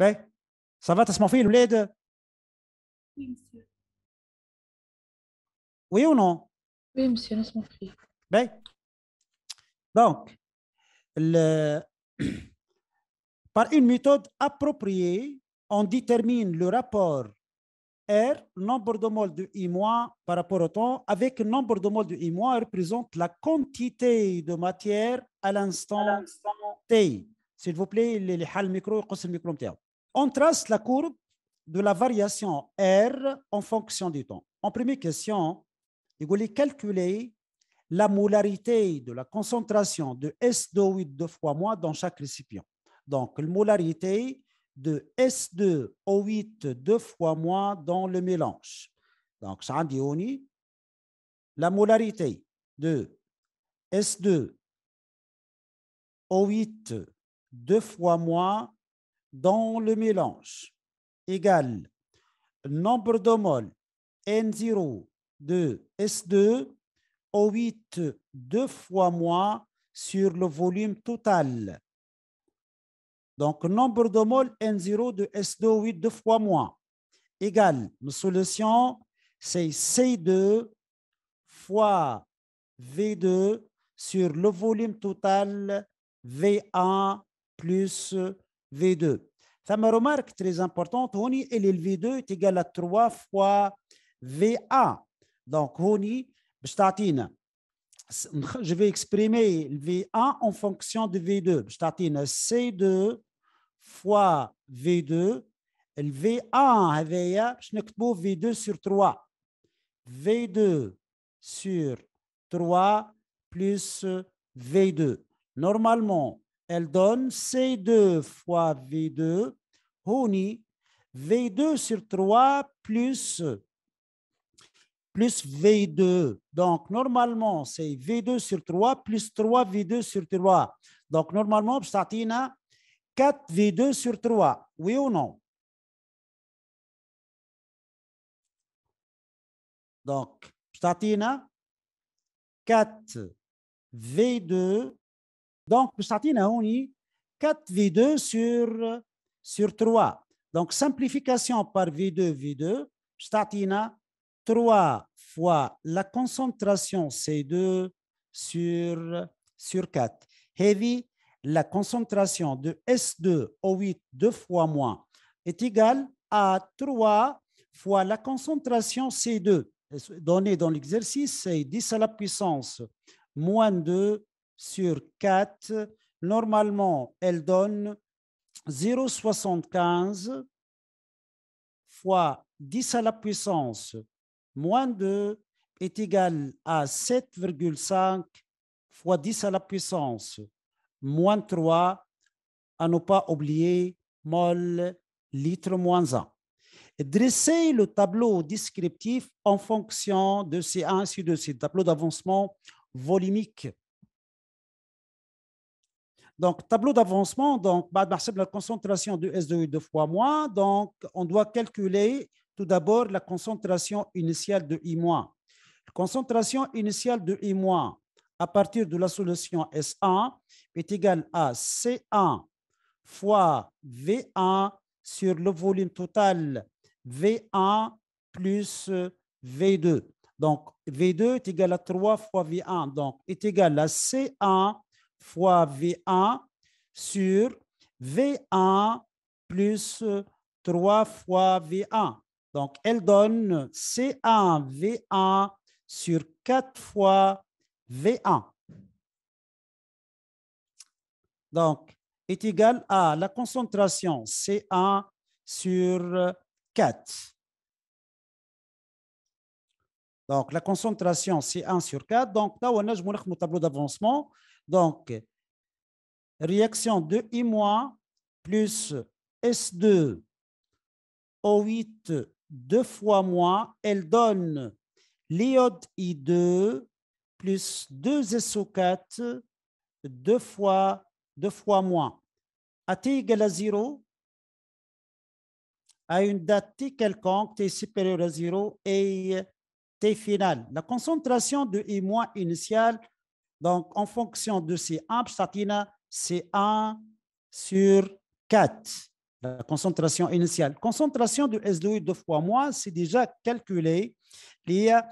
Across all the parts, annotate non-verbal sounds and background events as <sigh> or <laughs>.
Ben, ça va, va ce que le Oui, monsieur. Oui ou non? Oui, monsieur, ben, donc, <clears throat> par une méthode appropriée, on détermine le rapport R, nombre de moles de I- par rapport au temps, avec le nombre de moles de I- représente la quantité de matière à l'instant T. S'il vous plaît, les, halles micro, le micro on trace la courbe de la variation R en fonction du temps. En première question, il faut calculer la molarité de la concentration de S2O8 deux fois moins dans chaque récipient. Donc, la molarité de S2O8 deux fois moins dans le mélange. Donc, ça dit la molarité de S2O8 deux fois moins dans le mélange Égal nombre de moles N0 de S2 o 8 deux fois moins sur le volume total. Donc, nombre de moles N0 de S2 au 8 deux fois moins Égal, nos solution, c'est C2 fois V2 sur le volume total V1 plus V2. Ça me remarque très importante, Honi, et le V2 est égal à 3 fois V1. Donc, Honi, <laughs> je vais exprimer V1 en fonction de V2. C2 fois V2. Le V1 je V2 sur 3. V2 sur 3 plus V2. Normalement, elle donne C2 fois V2, Honi, V2 sur 3 plus, V2. Donc, normalement, c'est V2 sur 3 plus 3 V2 sur 3. Donc, normalement, ça 4 V2 sur 3. Oui ou non? Donc, ça 4 V2 donc, on y 4 V2 sur, sur 3. Donc, simplification par V2, V2, statina 3 fois la concentration C2 sur, sur 4. Heavy, la concentration de S2O8 deux fois moins est égale à 3 fois la concentration C2 donnée dans l'exercice, c'est 10 à la puissance moins 2 sur 4. Normalement, elle donne 0,75 fois 10 à la puissance moins 2 est égal à 7,5 fois 10 à la puissance moins 3, à ne pas oublier mol litre moins 1. Dressez le tableau descriptif en fonction de ces 1 et ces tableaux d'avancement volumique donc, tableau d'avancement, donc, la concentration du s de fois moins. Donc, on doit calculer tout d'abord la concentration initiale de I-. La concentration initiale de I- à partir de la solution S1 est égale à C1 fois V1 sur le volume total V1 plus V2. Donc, V2 est égal à 3 fois V1, donc est égal à C1 fois V1 sur V1 plus 3 fois V1. Donc, elle donne C1 V1 sur 4 fois V1. Donc, est égal à la concentration C1 sur 4. Donc, la concentration C1 sur 4. Donc, là, on a un tableau d'avancement. Donc, réaction de i plus S2 O8 deux fois moins, elle donne l'iode I2 plus 2SO4 2 fois, 2 fois moins. A t égale à 0, à une date t quelconque, t supérieure à 0 et t final. La concentration de I- initiale donc, en fonction de ces 1 c'est 1 sur 4, la concentration initiale. Concentration de s 2 deux fois moins, c'est déjà calculé. Il y a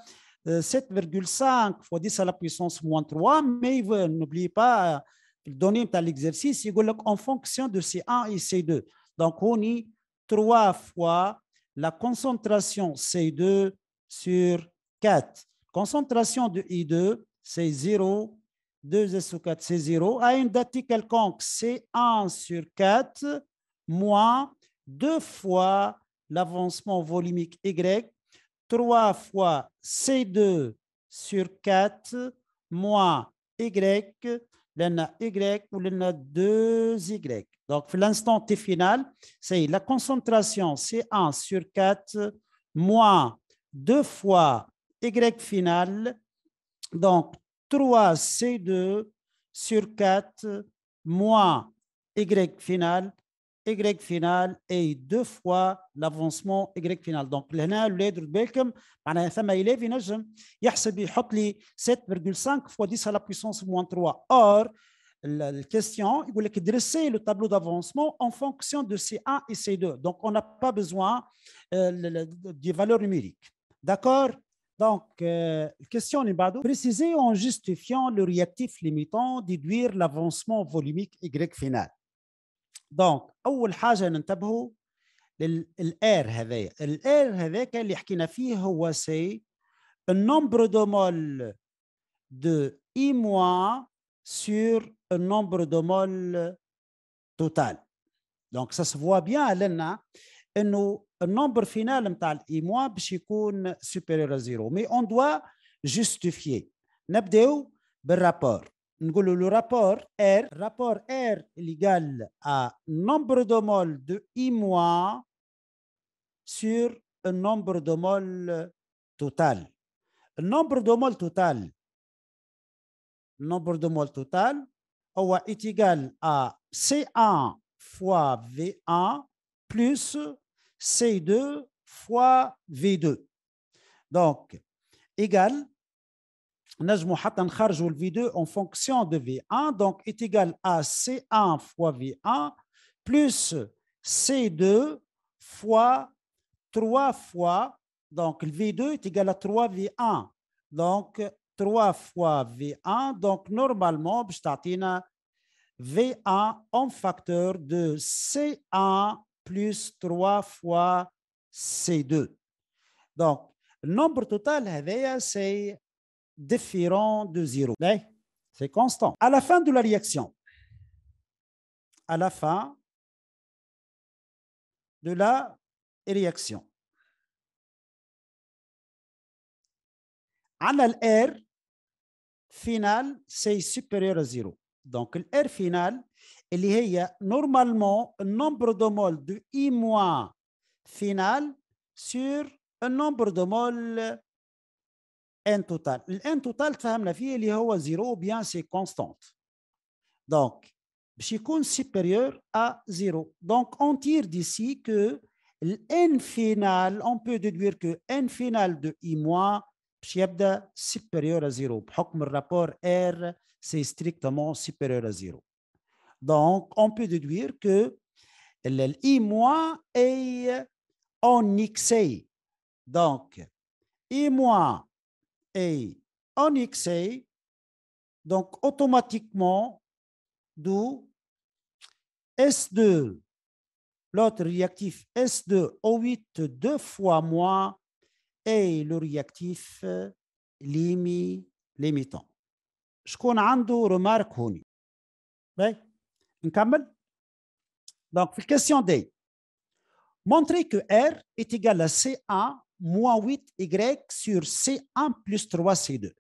7,5 euh, fois 10 à la puissance moins 3, mais n'oubliez pas euh, donner à l'exercice, en fonction de C1 et C2. Donc, on y 3 fois la concentration C2 sur 4. Concentration de I2, c'est 0 2S 4, c'est 0, à une date quelconque, c'est 1 sur 4, moins 2 fois l'avancement volumique Y, 3 fois C2 sur 4, moins Y, l'on Y ou l'on 2Y. Donc, l'instant T final, c'est la concentration, c'est 1 sur 4, moins 2 fois Y final, donc 3 C2 sur 4 moins Y final. Y final et deux fois l'avancement Y final. Donc هنا le de 7,5 hein. fois 10 à la puissance moins 3. Or, la question, il voulait dresser le tableau d'avancement en fonction de C1 et C2. Donc, on n'a pas besoin euh, des valeurs numériques. D'accord donc, euh, question Nibado. Préciser en justifiant le réactif limitant, déduire l'avancement volumique Y final. Donc, la première chose à noter, c'est l'R. L'R, c'est un nombre de moles de I moins sur un nombre de moles total. Donc, ça se voit bien, à Et nous. Un nombre final de moles est supérieur à zéro, mais on doit justifier. D'où le rapport. Nous le rapport R, rapport R est égal à nombre de moles de I moins sur un nombre de moles total. Nombre de total, nombre de moles total, est égal à C 1 fois V 1 plus C2 fois V2 donc égale نجمو حتى le v 2 en fonction de V1 donc est égal à C1 fois V1 plus C2 fois 3 fois donc le V2 est égal à 3 V1 donc 3 fois V1 donc normalement on V1 en facteur de C1 plus 3 fois C2. Donc, le nombre total, c'est différent de 0. C'est constant. À la fin de la réaction, à la fin de la réaction, à R final, c'est supérieur à 0. Donc, le R final, il y a normalement un nombre de moles de I- final sur un nombre de moles N total. N total, la il y 0, bien c'est constante. Donc, c'est compte supérieur à 0. Donc, on tire d'ici que N final, on peut déduire que N final de I-, est supérieur à 0. le rapport R, c'est strictement supérieur à 0. Donc, on peut déduire que l'I- est onyxé. Donc, I- est onyxé. Donc, automatiquement, d'où S2, l'autre réactif S2O8 deux fois moins est le réactif limitant. limitant. connais une remarque Oui. Donc, question D. Montrez que R est égal à C1 moins 8Y sur C1 plus 3C2.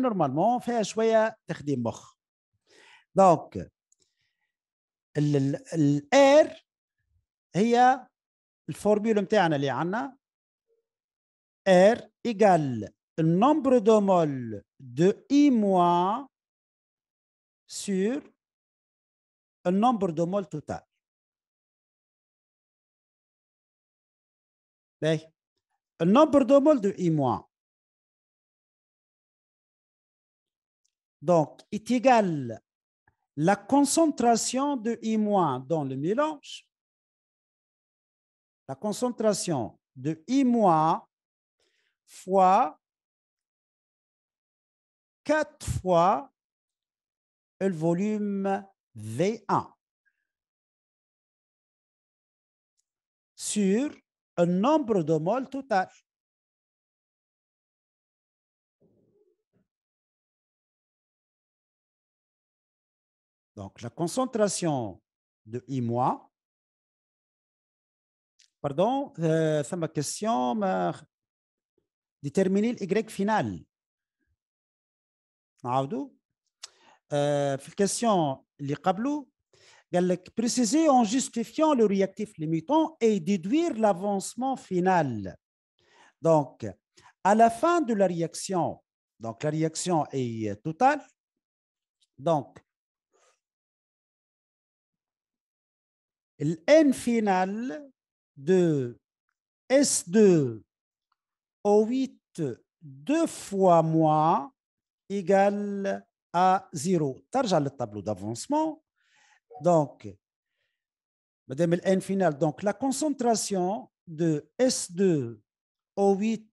normalement, on fait un choix de Donc, R est la formule qui est R égale nombre de moles de I moins sur un nombre de moles total. Un nombre de moles de I-. Donc, est égal la concentration de I- dans le mélange. La concentration de I- fois 4 fois le volume V1 sur un nombre de moles total. Donc, la concentration de I-, pardon, c'est euh, ma question, déterminer le Y final. Aoudou euh, question les اللي قبله en justifiant le réactif limitant et déduire l'avancement l'avancement final. à la fin de la réaction donc la réaction est euh, totale donc N final de S2 O8 deux fois moins égale à 0 ترجع للطابلو d'avancement donc d'avancement. donc la concentration de S2 O8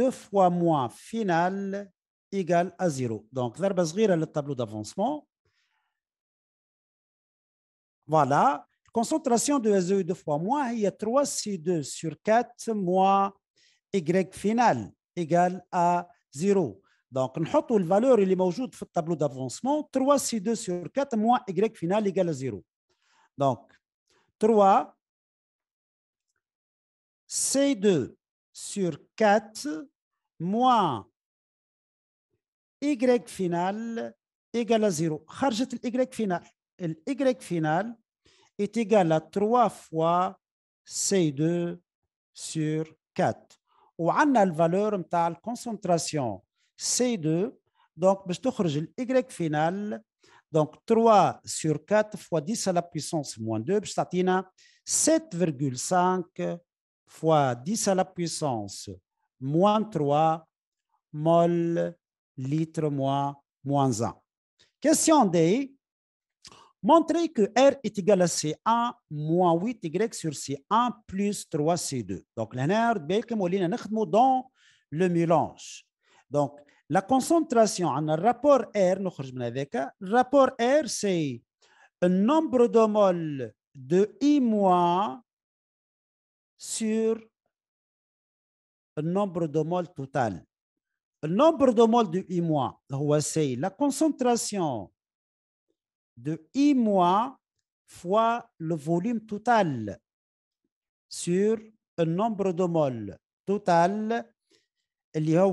deux fois moins finale égale à 0 donc ضربة le tableau d'avancement voilà concentration de S2 deux fois moins il y a 3 C2 sur 4 moins Y final égale à 0 donc, نحطوا الفالور اللي dans le tableau d'avancement 3 C2 sur 4 moins Y final égale à 0. Donc, 3 C2 sur 4 moins Y final égale à 0. Le Y final. Y final est égal à 3 fois C2 sur 4. وعندنا الفالور la concentration C2. Donc, je باش le y final, donc 3 sur 4 fois 10 à la puissance moins 2, باش تعطينا 7,5 fois 10 à la puissance moins 3 mol litre moins, 1. Question D. Montrez que R est égal à C1 moins 8Y sur C1 plus 3C2. Donc, l'énergie, bien que dans le mélange. Donc, la concentration, en rapport R, nous Le rapport R, c'est un nombre de moles de I moins sur un nombre de moles total. Un nombre de moles de I moins, c'est la concentration de I moins fois le volume total sur un nombre de moles total, il y a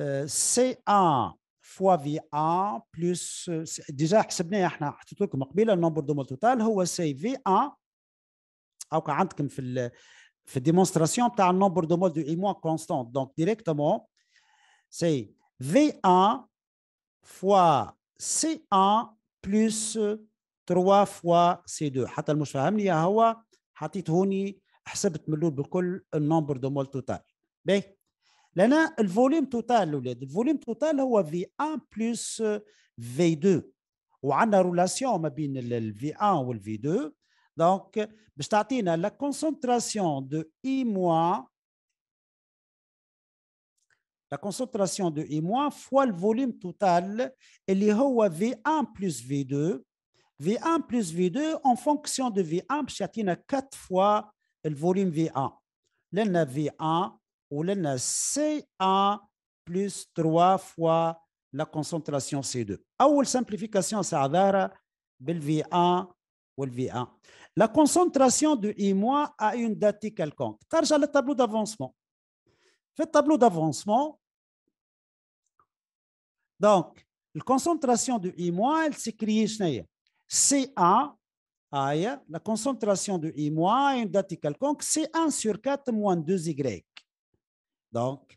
Euh, C1 fois V1 plus, ديجا euh, حسبناه احنا حطيت لكم قبيله النومبر دومول توتال هو C V1 او عندكم في ال في الديمونستراسيون تاع النومبر دومول دو إيموا موا كونستانت دونك ديريكتومون C V1 fois C1 plus 3 fois C2 حتى المش فاهمني هو حطيت هوني حسبت من الاول بالكل النومبر دومول توتال باهي total الفوليوم توتال الاولاد الفوليوم توتال هو في 1 plus v 2 وعندنا رولاسيون ما بين الفي 1 والفي 2 دونك باش تعطينا لا كونسنتراسيون دو اي la concentration de I- fois le volume total, اللي هو V1 plus V2. V1 plus V2, en fonction de V1, y a 4 fois le volume V1. V1 où l'on a C1 plus 3 fois la concentration C2. Ou la simplification, ça va V1 ou V1. La concentration de I- a une date quelconque. à le tableau d'avancement. Fais le tableau d'avancement. Donc, la concentration de I- elle s'écrit C1. La concentration de I- a une date quelconque. C1 sur 4 moins 2Y. Donc,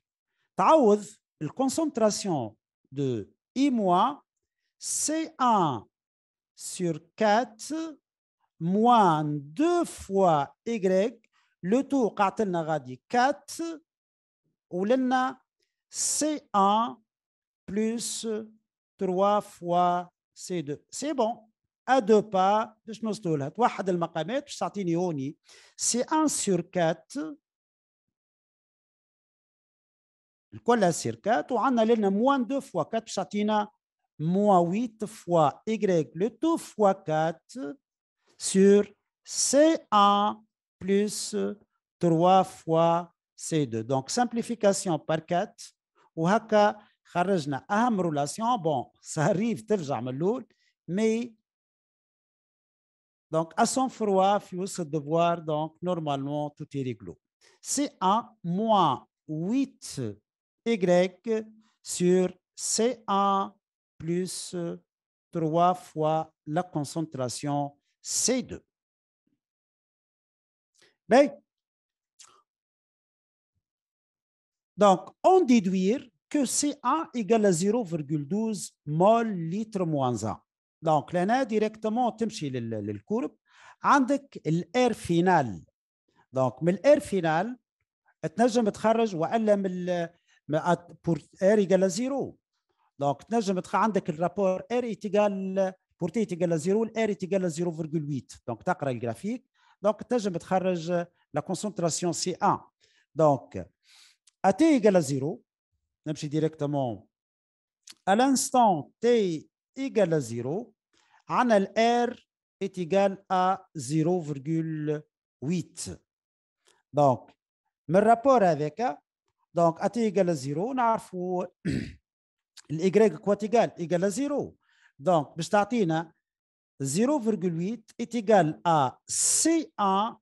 taouz, la concentration de i moins C1 sur 4 moins 2 fois y, le tout, quand on 4, ou C1 plus 3 fois C2. C'est bon. À deux pas, je m'en souviens. Tu C1 sur 4 on circuit وعندنا moins moins 2 fois 4 moins 8 fois y le tout fois 4 sur C1 plus 3 fois C2. Donc, simplification par 4. Ou Bon, ça arrive, Mais, donc, à son froid, donc, normalement, tout est réglo. C1 moins 8 sur C1 plus 3 fois la concentration C2. Ben, donc, on déduire que C1 égale à 0,12 mol litre moins 1. Donc, là, directement On a عندك final. فينال l'air final, الاير فينال تنجم تخرج والا من ما ات بور R ايجال زيرو دونك تنجم تخ عندك الرابور R ايجال بور تي ايجال زيرو الار ايجال 0.8 دونك تقرا الجرافيك دونك تنجم تخرج لا كونسنتراسيون سي 1 دونك ات ايجال زيرو نمشي ديريكتومون à l'instant تي égale زيرو عندنا الار a ا 0,8. دونك من rapport هذاك دونك اتي ايكال زيرو نعرفوا <clears throat> الايكغيك كواتيكال ايكال زيرو دونك باش تعطينا 0,8 اتيكال ا سي 1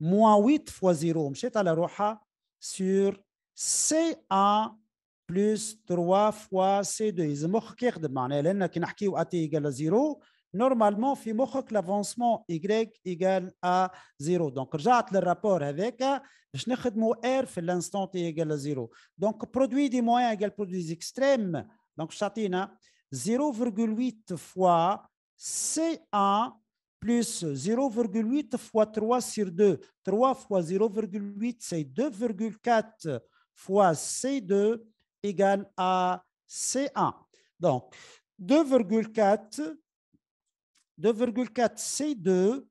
موان 8 فوا زيرو مشيت على روحها سور سي 1 بلس 3 فوا سي 2 يلزم مخك يخدم معناها لان كي نحكيو اتي ايكال زيرو normalement, في que l'avancement y égal à 0. Donc, رجعت للرابور هذاك باش نخدمو r في l'instant est égal à 0. Donc, produit des moyens égale produit des extrêmes. Donc, à 0,8 hein, fois C1 plus 0,8 fois 3 sur 2. 3 fois 0,8, c'est 2,4 fois C2 égale à C1. Donc, 2,4 2,4 C2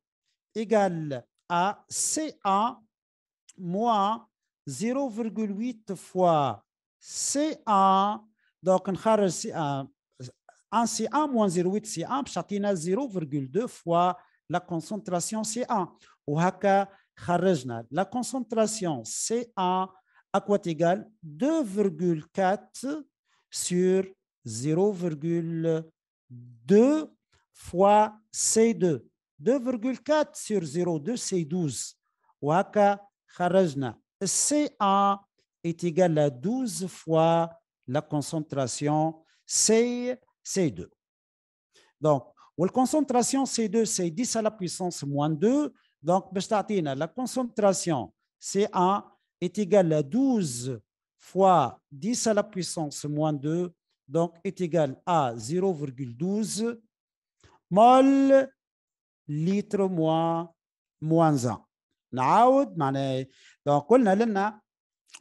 égale à CA moins 0,8 fois CA. Donc, on a 1 moins 0,8 CA, 0,2 fois la concentration CA. la concentration CA à quoi égale 2,4 sur 0,2 fois C2. 2,4 sur 0,2, c 12. Waka kharajna. C1 est égal à 12 fois la concentration C, C2. Donc, la concentration C2, c'est 10 à la puissance moins 2. Donc, la concentration C1 est égale à 12 fois 10 à la puissance moins 2, donc est égal à 0,12 مول لتر موان موان زان نعاود معناه دونك قلنا لنا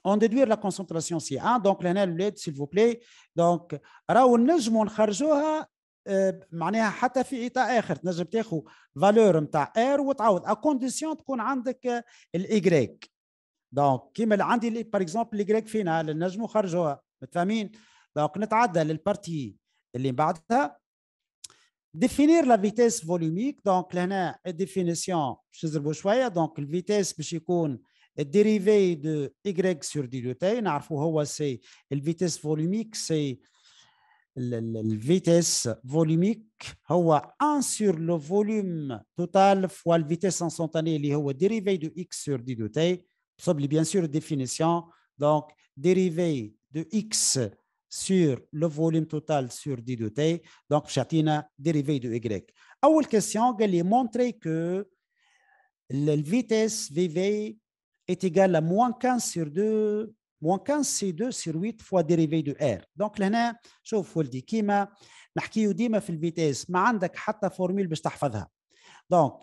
اون ديدوير لا كونسونتراسيون سي ان دونك لهنا الاولاد سيل فو بلي دونك راهو نجموا نخرجوها آه، معناها حتى في اطار اخر تنجم تاخذ فالور نتاع ار وتعوض ا كونديسيون تكون عندك الايغريك دونك كيما عندي باغ اكزومبل الايغريك فينا نجموا نخرجوها متفاهمين دونك نتعدى للبارتي اللي بعدها définir la vitesse volumique. Donc, là, la définition, je vous le donc, la vitesse, je vais est dérivée de y sur dt. c'est la vitesse volumique, c'est la vitesse volumique, ou 1 sur le volume total fois la vitesse instantanée, qui est dérivée de x sur dt. c'est bien sûr, définition. Donc, dérivée de x sur le volume total sur D de T, donc chatina dérivé de Y. première question, elle est montrer que la vitesse VV est égale à moins 15 sur 2, moins 15 C2 sur 8 fois dérivé de R. Donc là, je vous le dis, qui m'a qui ou dit ma fil vitesse, ma pas une formule bestahfadha. Donc,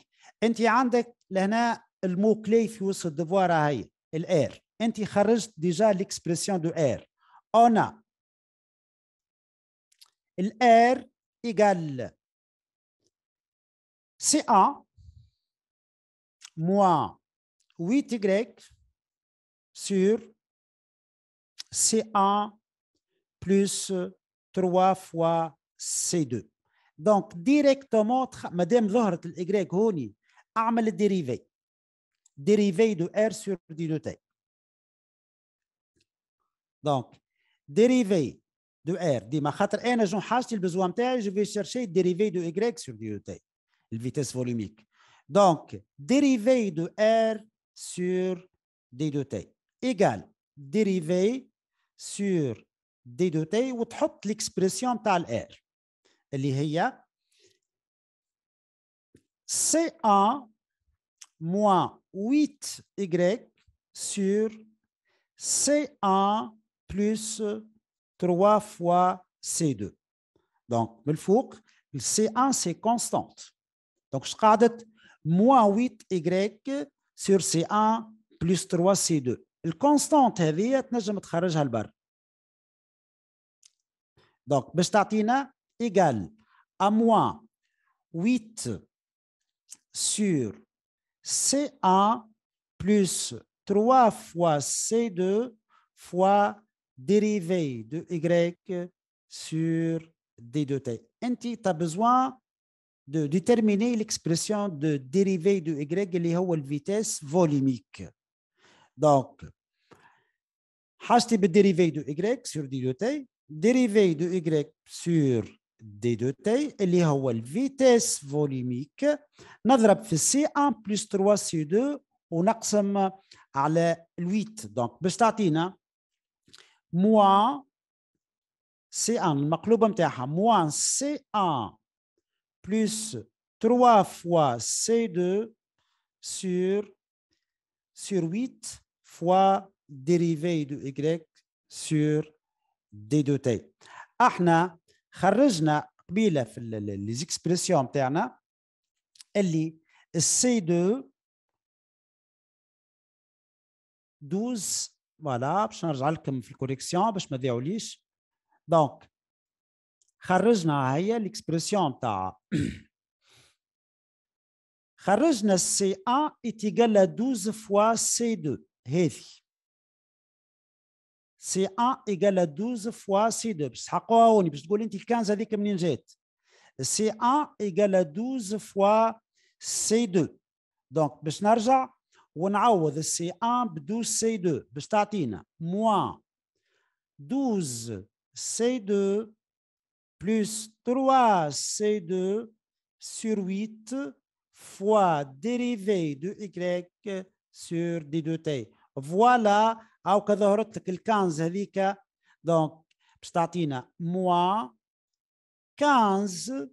tu as là, le mot clé, pour ce devoir à R. as déjà l'expression de R. On a l'r égale CA moins 8Y sur C1 plus 3 fois C2. Donc, directement, madame ظهرت Y هوني le dérivé. dérivé de R sur d de t. Donc, dérivé de R. de je vais chercher dérivé de y sur d e t la vitesse volumique. Donc, dérivée de R sur d t égale dérivé sur d2t ou l'expression tal r. C1 moins 8y sur C1 plus 3 fois C2. Donc, le four, C1, c'est constante. Donc, je regarde moins 8Y sur C1 plus 3C2. الكونستانت elle est تخرجها Donc, Donc, باش تعطينا égal à moins 8 sur C1 plus 3 fois C2 fois dérivé de y sur d 2 t. tu as besoin de déterminer l'expression de dérivée de y, qui est la vitesse volumique. Donc, hachti dérivée de y sur d 2 t, dérivée de y sur d 2 t, qui est la vitesse volumique. نضرب C1 plus 3 C2 on à la 8 Donc, Bestatina, hein, Moins c 1, maqlouba c1 plus 3 fois c2 sur, sur 8 fois dérivé de y sur d2t. Ahna, kharrejna, les expressions m'taha, elle c2 12 فوالا باش نرجع لكم في الكوريكسيون باش ما تضيعوليش دونك خرجنا هي ليكسبرسيون تاع <clears throat> خرجنا سي ان اتيكال 12 فوا سي 2 هذه سي ان ايكال 12 فوا سي 2 باش تحققوها هوني باش تقول انت الكنز هذيك منين جات سي ان ايكال 12 فوا سي 2 دونك باش نرجع ونعوض c 1 ب 12 c 2 باش تعطينا موان 12 c 2 plus 3 c 2 sur 8 fois dérivé de y sur d2t فوالا او كذا هرت لك ال 15 هذيك دونك باش تعطينا موان 15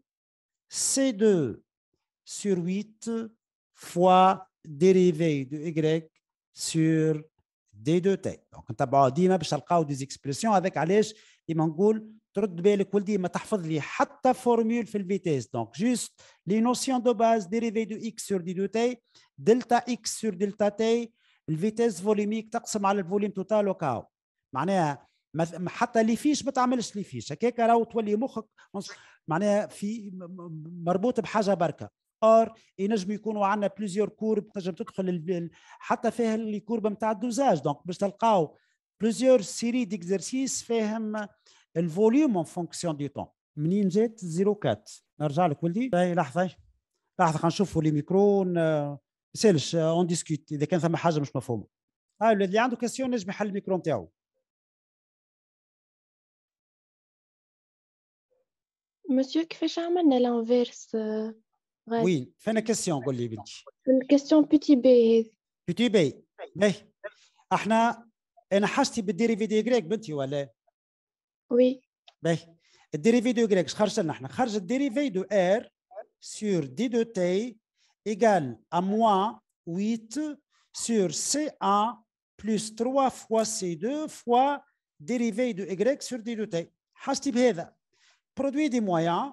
c 2 sur 8 fois dérivée de y sur d2t Donc, on ديما باش نلقاو دي زيكسبرسيون هذاك علاش ديما نقول ترد بالك ولدي ما تحفظ لي حتى فورمول في الفيتيس دونك جوست لي نوسيون دو باز ديريفي دو اكس سور دي دو تي دلتا اكس سور دلتا تي تقسم على توتال معناها حتى لي فيش ما تعملش ار ينجموا يكونوا عندنا بليزيور كورب تنجم تدخل حتى فيها الكورب نتاع الدوزاج دونك باش تلقاو بليزيور سيري ديكزرسيس فيهم الفوليوم اون فونكسيون دي طون منين جات 04 نرجع لك ولدي لحظه لحظه خلينا نشوفوا لي ميكرو يسالش اون ديسكوت اذا كان ثم حاجه مش مفهومه آه اللي عنده كاسيون نجم يحل الميكرو نتاعو مسيو كيفاش عملنا لانفيرس Oui, faites une question. Une question petit b. Petit b. Mais avons une dérivée de y, mais tu Oui. La dérivée de y, je vais vous dire, nous dérivée de r sur d de t égale à moins 8 sur c1 plus 3 fois c2 fois dérivée de y sur d de t Hasty bheada. Produit des moyens.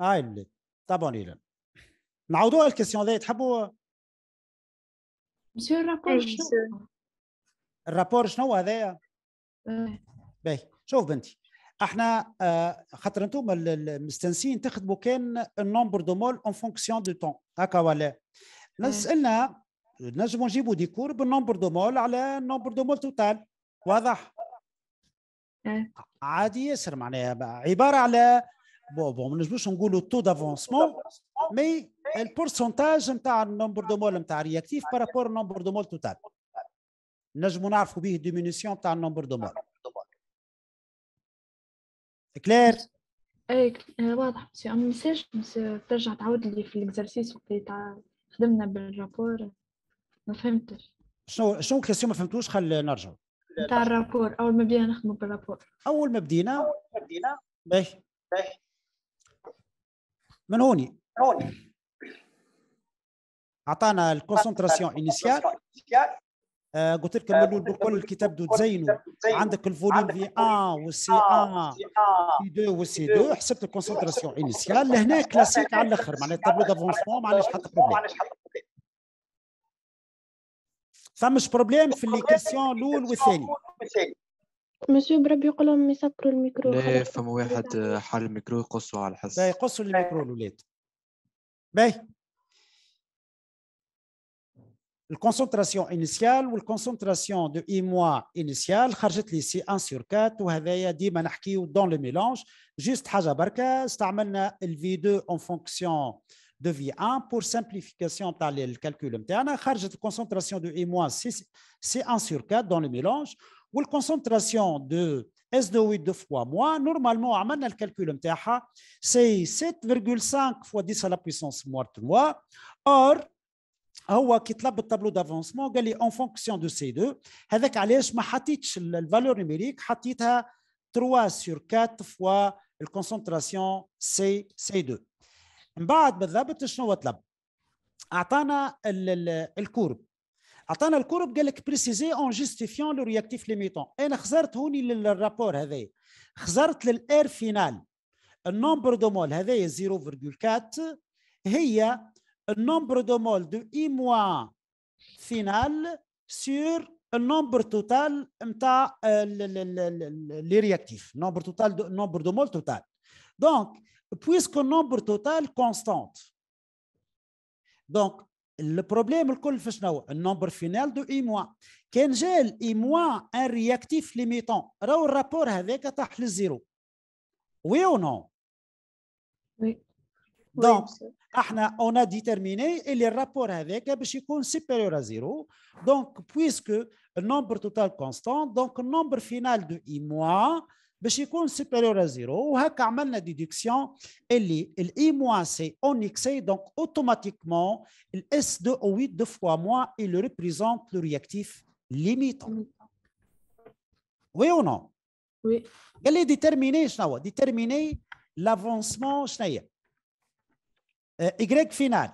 هاي اللي تابون لنا نعوضوا الكيستيون ذي تحبوا مسيو الرابور شنو الرابور شنو هذايا باهي شوف بنتي احنا آه، خاطر انتم المستنسين تخدموا كان النومبر دو مول اون فونكسيون دو طون هكا ولا نسالنا نجموا نجيبوا ديكور بالنومبر دو مول على النومبر دو مول توتال واضح عادي ياسر معناها عباره على بون بون ما نجموش نقولوا تو دافونسمون مي البورسونتاج نتاع النمبر دو مول نتاع رياكتيف بارابور نمبر دو مول توتال نجموا نعرفوا به ديمينيسيون نتاع النمبر دو مول كلير اي واضح بس ما ننساش ترجع تعاود لي في الاكزرسيس اللي تاع خدمنا بالرابور ما فهمتش شنو شنو كيسيون ما فهمتوش خل نرجع تاع الرابور اول ما بدينا نخدموا بالرابور اول ما بدينا اول ما بدينا باهي باهي من هوني هوني اعطانا الكونسنتراسيون انيسيال آه قلت لك من آه، بكل الكتاب بده تزينه عندك الفوليوم في 1 والسي 1 في 2 والسي 2 حسبت الكونسنتراسيون انيسيال لهنا كلاسيك على الاخر معناها التابلو دافونسمون ما عندناش حتى بروبليم ثمش بروبليم في الكيستيون الاول والثاني Monsieur le Président, je ne peux pas ouvrir le micro. Oui, il y a quelqu'un qui veut le micro. Oui, ouvrez le micro. La concentration initiale ou la concentration de initiale sort de C1 sur 4. Vous avez dit que dans le mélange. Juste une chose, le V2 en fonction de V1 pour simplification simplifier le calcul. La concentration d'Imoire sort de la C1 sur 4 dans le mélange ou la concentration de S2O2 fois moins, normalement, on a fait le calcul, c'est 7,5 fois 10 à la puissance moins 3. Or, on a un tableau d'avancement qui est en fonction de C2. avec cela, on a mis la valeur numérique à 3 sur 4 fois la concentration C2. Ensuite, on a besoin d'un tableau. On a donné la courbe. عطانا الكورب قال لك بريسيزي اون جيستيفيون لو رياكتيف ليميتون انا خزرت هوني للرابور هذايا خزرت للار فينال النومبر دو مول هذايا 0.4 هي النومبر دو مول دو اي موان فينال سور النومبر توتال نتاع آه، لي رياكتيف نومبر توتال نومبر دو مول توتال دونك بويسكو le توتال total دونك Le problème, le nombre final de I-. Ken j'ai I-, un réactif limitant, le rapport avec est zéro Oui ou non Oui. Donc, on a déterminé, et le rapport avec est eh ben, supérieur à zéro. Donc, puisque le nombre total constant, constant, le nombre final de I- si c'est supérieur à 0, on va la déduction. Et le I-C, on x donc automatiquement, le S2O8 deux fois moins, il représente le réactif limite. Oui ou non? Oui. Il est déterminé, vais déterminer l'avancement, euh, Y final.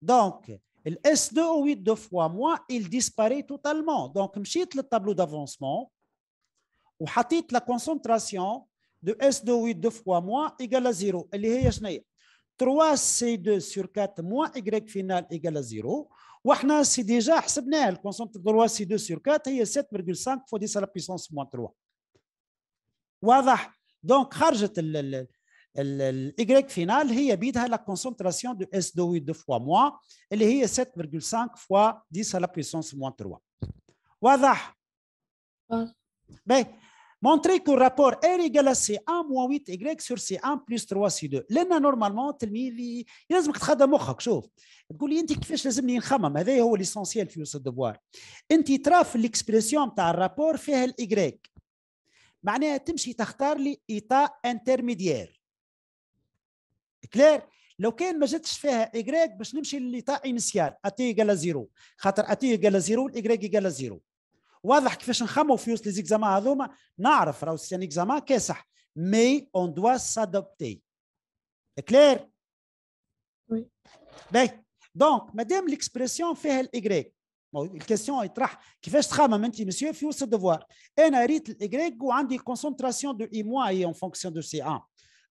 Donc, le S2O8 deux fois moins, il disparaît totalement. Donc, je chiede le tableau d'avancement ou la concentration de S2O2 fois moins égale à zéro, 3C2 sur 4 moins Y final égale à zéro, et déjà la concentration de 3C2 sur 4, est 7,5 fois 10 à la puissance moins 3. Donc, le Y final, il y la concentration de S2O2 fois moins, elle est 7,5 fois 10 à la puissance moins 3. C'est montrer que le rapport R égale à C1 moins 8Y sur C1 plus 3 C2 normalement, il y a un peu لان نورمالمون تلميذي لازمك تخدم مخك شوف تقول لي انت كيفاش لازمني نخمم هذا هو de في وسط الدبوار انت ترى في الاكسبرسيون تاع الرابور فيها الايغريك معناها تمشي تختار لي ايطا انترميديير كلير لو كان ما جاتش فيها ايغريك باش نمشي للايطا انيسيال اتي ايغال زيرو خاطر اتي ايغال زيرو الايغريك ايغال زيرو واضح كيفاش نخمو في وسط ليزيكزامان هذوما نعرف راهو سيان اكزامان كاسح مي اون دوا سادوبتي كلير وي باهي دونك مادام ليكسبرسيون فيها الايغريك الكيستيون يطرح كيفاش تخمم انت مسيو في وسط الدفوار انا ريت الايغريك وعندي كونسونتراسيون دو اي موا هي اون فونكسيون دو سي 1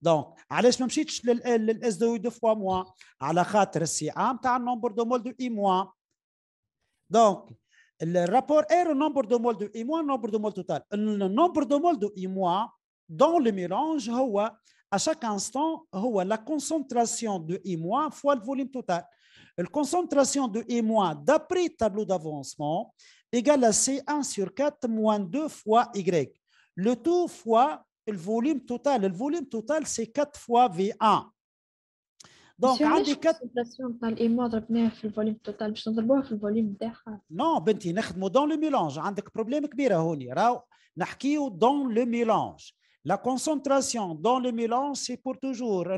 دونك علاش ما مشيتش للاس دو دو فوا موا على خاطر السي 1 تاع النومبر دو مول دو اي موا دونك le rapport R au nombre de moles de I- moins nombre de moles total. Le nombre de moles de I- dans le mélange, à chaque instant, la concentration de I- fois le volume total. La concentration de I- d'après tableau d'avancement égale à C1 sur 4 moins 2 fois Y. Le tout fois le volume total. Le volume total, c'est 4 fois V1. دونك عندي كت تاع الايماج ربناها في الفوليوم توتال باش نضربوها في الفوليوم تاعها نو بنتي نخدمو دون لو ميلونج عندك بروبليم كبيره هوني راهو نحكيو دون لو ميلونج لا كونسنتراسيون دون لو ميلونج سي بور توجور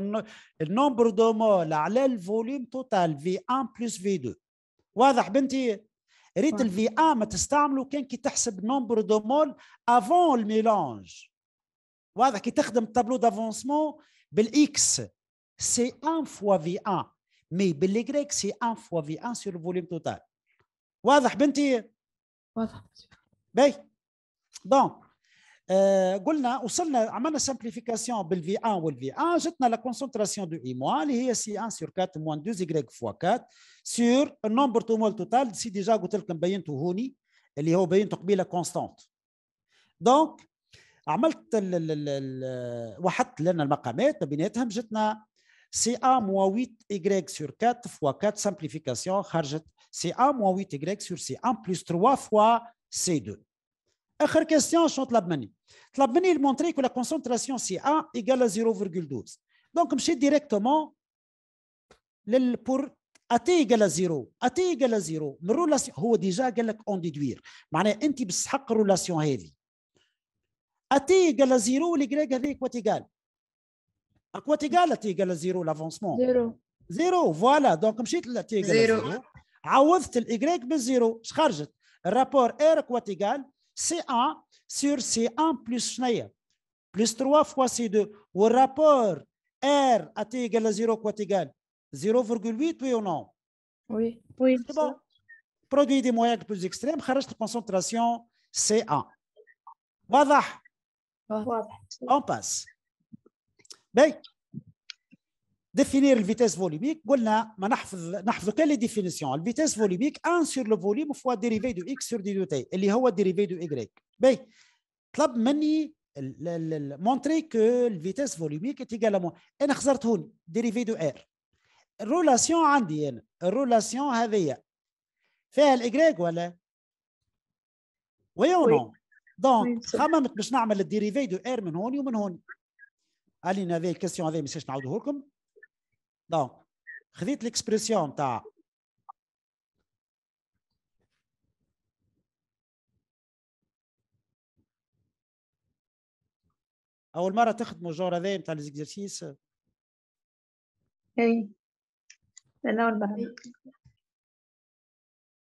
النومبر دو مول على الفوليوم توتال في 1 بلس في 2 واضح بنتي؟ ريت الفي ان ما تستعملو كان كي تحسب نومبر دو مول افون الميلونج واضح كي تخدم طابلو دافونسمون بالاكس c'est 1 fois V1 mais Y ben, c'est 1 fois V1 sur le volume total واضح بنتي واضح قلنا وصلنا عملنا simplification v 1 v 1 la concentration de i moins اللي هي c 1 sur 4 moins 2 y fois 4 sur un nombre total. سي ديجا قلت لكم بينته هوني اللي هو بينته كونستانت دونك عملت لنا المقامات c A moins 8 Y sur 4 fois 4 simplification. C'est A moins 8 Y sur C1 plus 3 fois C2. Autre question, je vais la il montrait que la concentration C1 égale à 0,12. Donc, je vais directement pour AT égale à 0. AT égale à 0. Une relation, oh, déjà قال déduire. Maintenant, déduire. معناها أنت AT égale à 0 l'Y égale à 0. À quoi égal à T à zéro l'avancement. Zéro. Zéro, voilà. Donc, je comme مشيت ل T égale zéro. عوضت le Y Je charge. Le rapport R quoi égale C1 sur C1 plus plus 3 fois C2. rapport R à T égale à zéro quoi égale 0,8 oui ou non Oui. C'est bon. Produit des moyens plus extrêmes, la concentration C1. Voilà. On passe. باي ديفينير الفيتيس فوليميك قلنا ما نحفظ نحفظ كل لي ديفينيسيون الفيتيس فوليميك ان سور لو فوليم فوا ديريفي دو اكس سور دي دو تي اللي هو ديريفي دو اي باي طلب مني مونتري كو الفيتيس فوليميك تيغال انا خسرت هون ديريفي دو ار الرولاسيون عندي انا الرولاسيون هذيا فيها الايغريك ولا وي او نو دونك خممت باش نعمل الديريفي دو ار من هون ومن هون الينا هذه الكيستيون هذه مانيش نعاودوه لكم دونك خذيت ليكسبرسيون تاع اول مره تخدموا الجور هذا نتاع ليزيكزرسيس اي انا اول مره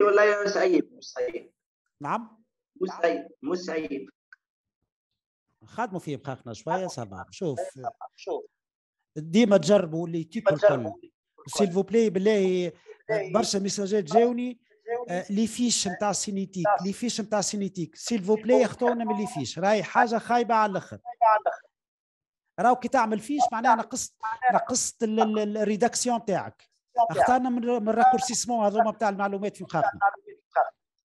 والله يا عيب مش سعيد نعم مش سعيد مش سعيد خادموا فيه بخاخنا شويه صباح شوف ديما تجربوا اللي تيب الكل سيل فو بلاي بالله برشا ميساجات آه، جاوني لي فيش نتاع سينيتيك نعم. لي فيش نتاع سينيتيك سيل فو بلاي اختونا من لي فيش راهي حاجه خايبه على الاخر راهو كي تعمل فيش معناها نقصت نقصت الريداكسيون تاعك اخترنا من الراكورسيسمون هذوما نتاع المعلومات في مخاخنا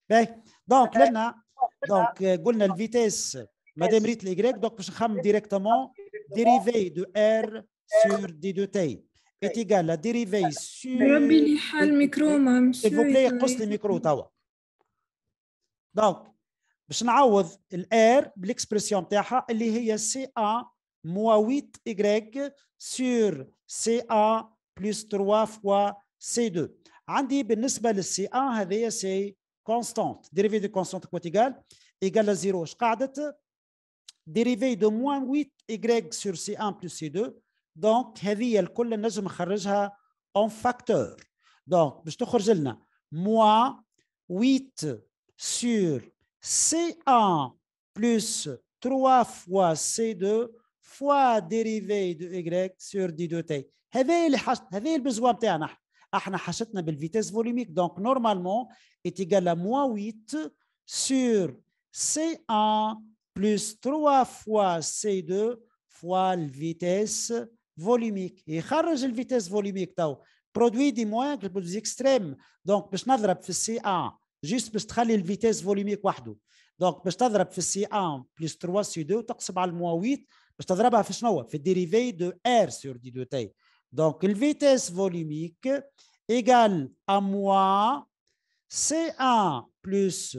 باهي دونك لنا دونك قلنا الفيتيس مادام ريت Madame Rite Y, donc je vais directement dérivée de R sur D2T est égal à dérivée sur... S'il vous plaît, قص الميكرو توا. دونك باش نعوض الار بالاكسبرسيون تاعها اللي هي سي ا موا 8 y sur سي ا بلوس 3 فوا سي 2. عندي بالنسبه للسي ا هذايا سي كونستانت ديريفي دو كونستانت كوات ايكال ايكال زيرو اش قاعدت dérivé de moins 8y sur c1 plus c2. Donc, en facteur. Donc, je te Moins 8 sur c1 plus 3 fois c2 fois dérivé de y sur d2t. C'est normalement, besoin de Ahna احنا حاشتنا vitesse volumique. Donc, normalement, égal à moins 8 sur c 1 plus 3 fois C2 fois la vitesse volumique. Et charge la vitesse volumique, Le produit des moyens que le produit extrême. Donc, je vais faire C1, juste pour faire la vitesse volumique. Donc, je vais faire C1 plus 3 C2, tu as le moins 8, je vais faire ça, fait dérivée de R sur D2 T. Donc, la vitesse volumique est égale à moins C1 plus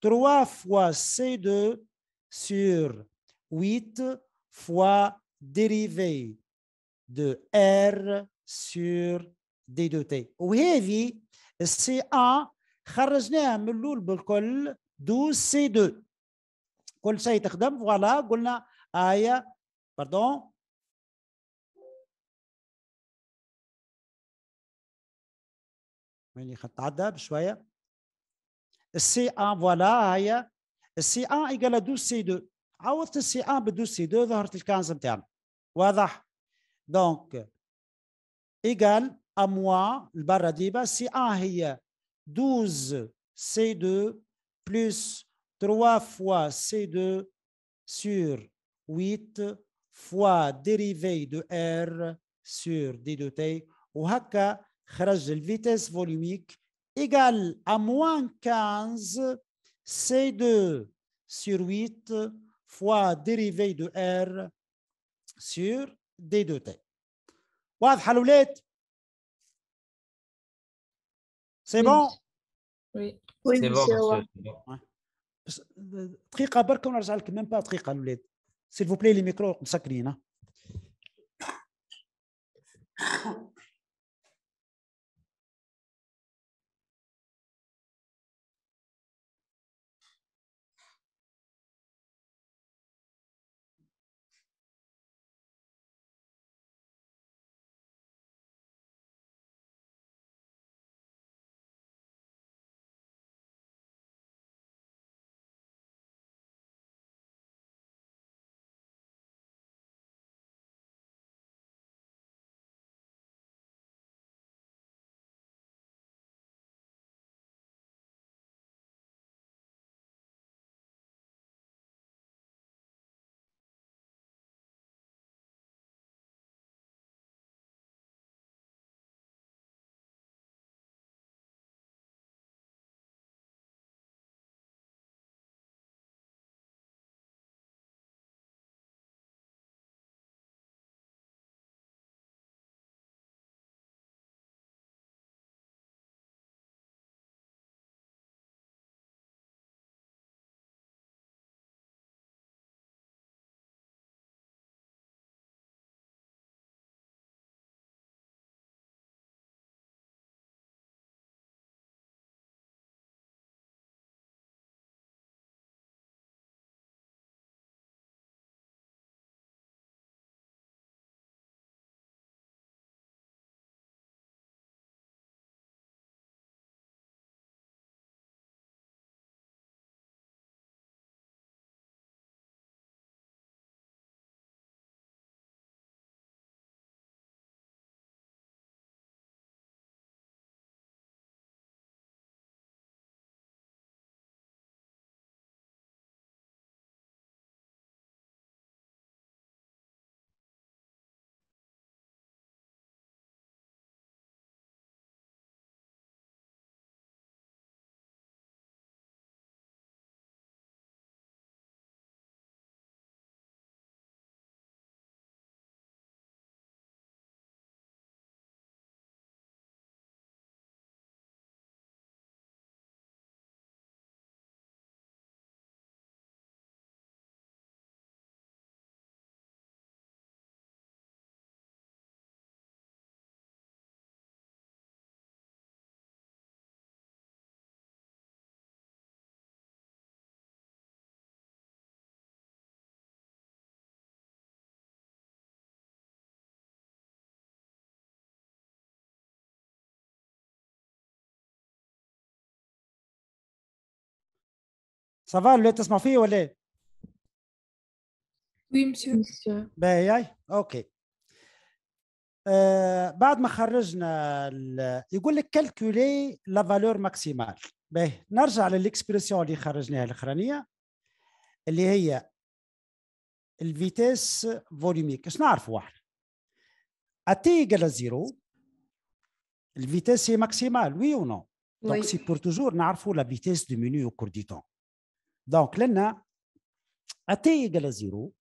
3 fois C2 sur 8 fois dérivé de R sur D de T. un. c ان un من بالكل 12 c 2 كل شيء تخدم فوالا قلنا Voilà, باردون بشويه السي C1 égale à 12C2. A C1, 12C2, vous avez le 15e Voilà. Donc, égale à moi, le paradis. C1 est 12C2 plus 3 fois C2 sur 8 fois dérivé de R sur D2T. Ou haka, on la vitesse volumique égale à moins 15 C2 sur 8 fois dérivé de R sur D2T. Claire haloulet, C'est bon? Oui. C'est bon. Ouais. Une minute barque on revient même pas une S'il vous plaît les micros sont sacrés. سافا تسمع فيه ولا وي مسيو باهي اوكي آه بعد ما خرجنا يقول لك كالكولي لا فالور ماكسيمال باهي نرجع للاكسبرسيون اللي خرجناها الاخرانيه اللي هي الفيتيس فوليميك اش نعرفوا احنا اتي ايكال زيرو الفيتيس هي ماكسيمال وي او نو دونك سي بور توجور نعرفوا لا فيتاس دوميني او كور دي تون Donc, là, à t égale à 0,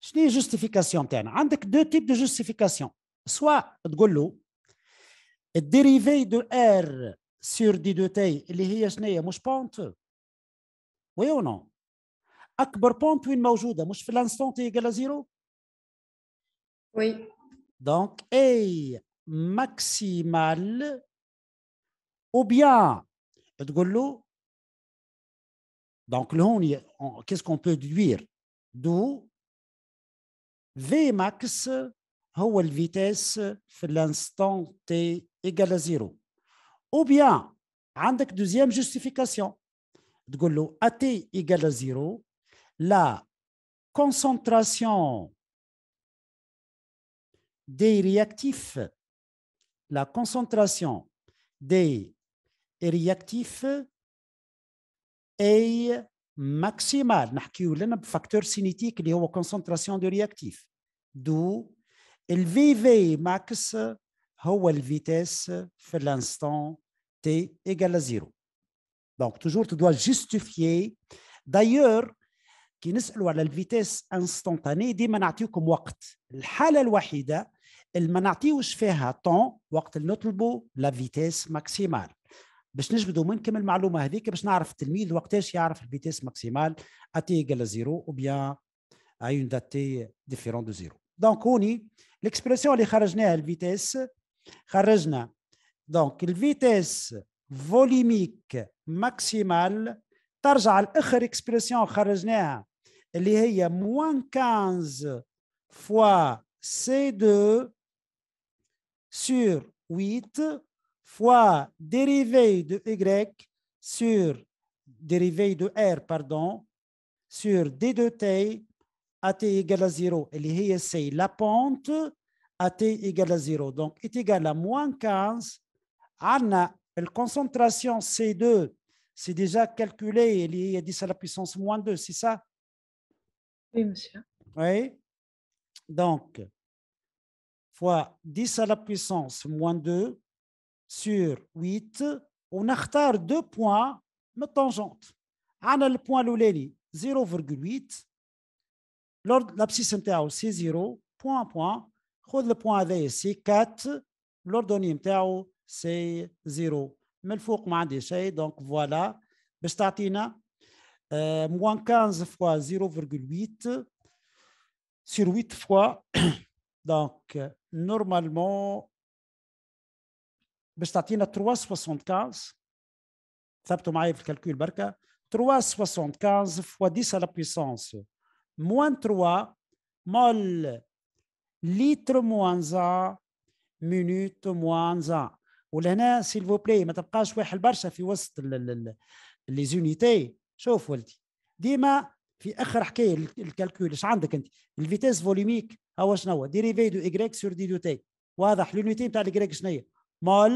ce justification. a deux types de justification. Soit, tu dis, dérivé de R sur D de T, il y a une pente. Oui ou non? Akbar pente ou une Je fais l'instant T égale à Oui. Donc, A maximal ou bien donc là on qu'est-ce qu'on peut déduire d'où Vmax, max la vitesse l'instant t égale à 0 ou bien une deuxième justification de golo at égale à 0 la concentration des réactifs la concentration des et réactif est maximal. Nous avons un facteur cinétique la concentration de réactif. D'où le VV max ou la vitesse fait l'instant t égale à zéro. Donc, toujours, tu dois justifier. D'ailleurs, qui nous la vitesse instantanée, dit La seule wakt. où l'wahida, il manatiu je pas le temps, quand le notre la vitesse maximale. باش نجبدوا منكم المعلومه هذيك باش نعرف التلميذ وقتاش يعرف الفيتيس ماكسيمال اتي ايكال زيرو او بيان اي اون داتي ديفيرون دو زيرو دونك هوني ليكسبرسيون اللي خرجناها الفيتيس خرجنا دونك الفيتيس فوليميك ماكسيمال ترجع لاخر اكسبرسيون خرجناها اللي هي موان 15 فوا سي 2 سور 8 fois dérivée de y sur dérivée de r, pardon, sur d 2 t à t égale à 0. Et c'est la pente à t égale à 0. Donc, est égal à moins 15. Anna, la concentration C2, c'est déjà calculé. Il y a 10 à la puissance moins 2, c'est ça? Oui, monsieur. Oui. Donc, fois 10 à la puissance moins 2 sur 8, on a deux points mais tangente. On a le point 0,8, l'abscisse c'est 0, point, point, le point D, c'est 4, l'ordonnée c'est 0. Mais que je m'en déchire, donc voilà, bestatina, euh, moins 15 fois 0,8 sur 8 fois. <coughs> donc, euh, normalement, باش تعطينا 375 ثبتوا معايا في الكالكول بركه 375 فوا 10 لا بويسونس موان 3 مول لتر موان زا مينوت موان زا ولهنا سيل فو بلاي ما تبقاش واحد برشا في وسط لي زونيتي شوف ولدي ديما في اخر حكايه الكالكول اش عندك انت الفيتيس فوليميك هو شنو هو ديريفي دو اكغريك سور دي دو تي واضح لونيتي نتاع الاكغريك شنو هي mol,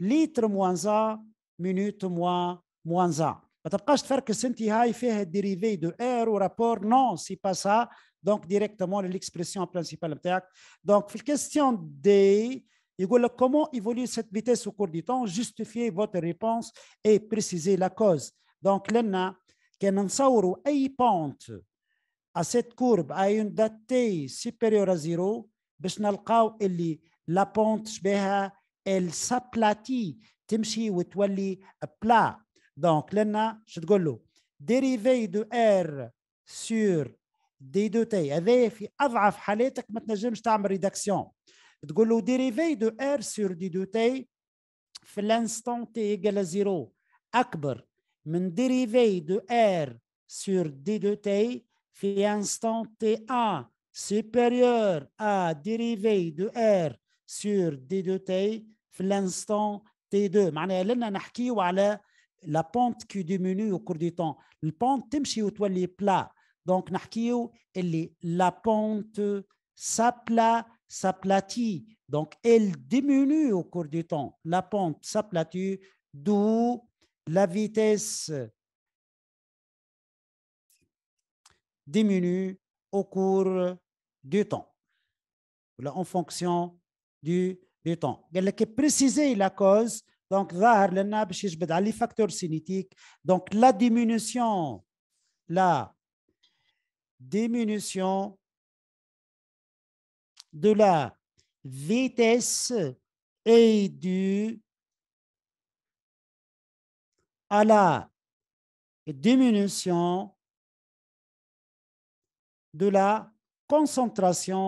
litre moins 1, minute moins moins 1. Vous avez que c'est fait un dérivé de R au rapport Non, ce n'est pas ça. Donc, directement, l'expression principale. Donc, la question D comment évolue cette vitesse au cours du temps Justifiez votre réponse et précisez la cause. Donc, là, nous avons une pente à cette courbe, à une date supérieure à 0, la pente est elle s'aplatit, Donc, là, je te dis, dérivée de R sur D2T, c'est plus faible, mais je ne fais pas de rédaction. Je te dis, dérivée de R sur D2T, à l'instant T égale à 0, c'est plus dérivée de R sur D2T à l'instant T1 supérieur à dérivée de R sur D2T, on t 2 la pente qui diminue au cours du temps. La pente, temps la pente تمشي وتولي بلا on a اللي لا la s'aplatit. Donc, elle diminue au cours du temps. La pente s'aplatit, d'où la vitesse diminue au cours du temps. en fonction du du temps. Il préciser la cause donc ظاهر لنا باش donc la diminution la diminution de la vitesse est due à la diminution de la concentration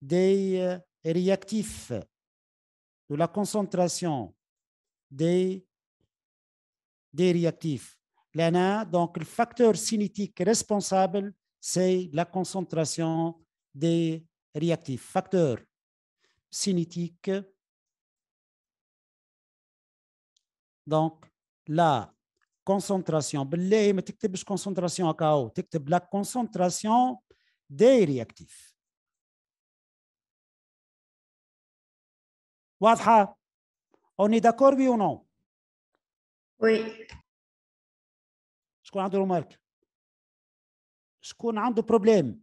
des euh, réactifs de la concentration des, réactifs. donc le facteur cinétique responsable, c'est la concentration des réactifs. Facteur cinétique, donc la concentration. concentration à la concentration des réactifs. On est d'accord, oui ou non? Oui. Est-ce qu'on a remarques Est-ce qu'on a de problèmes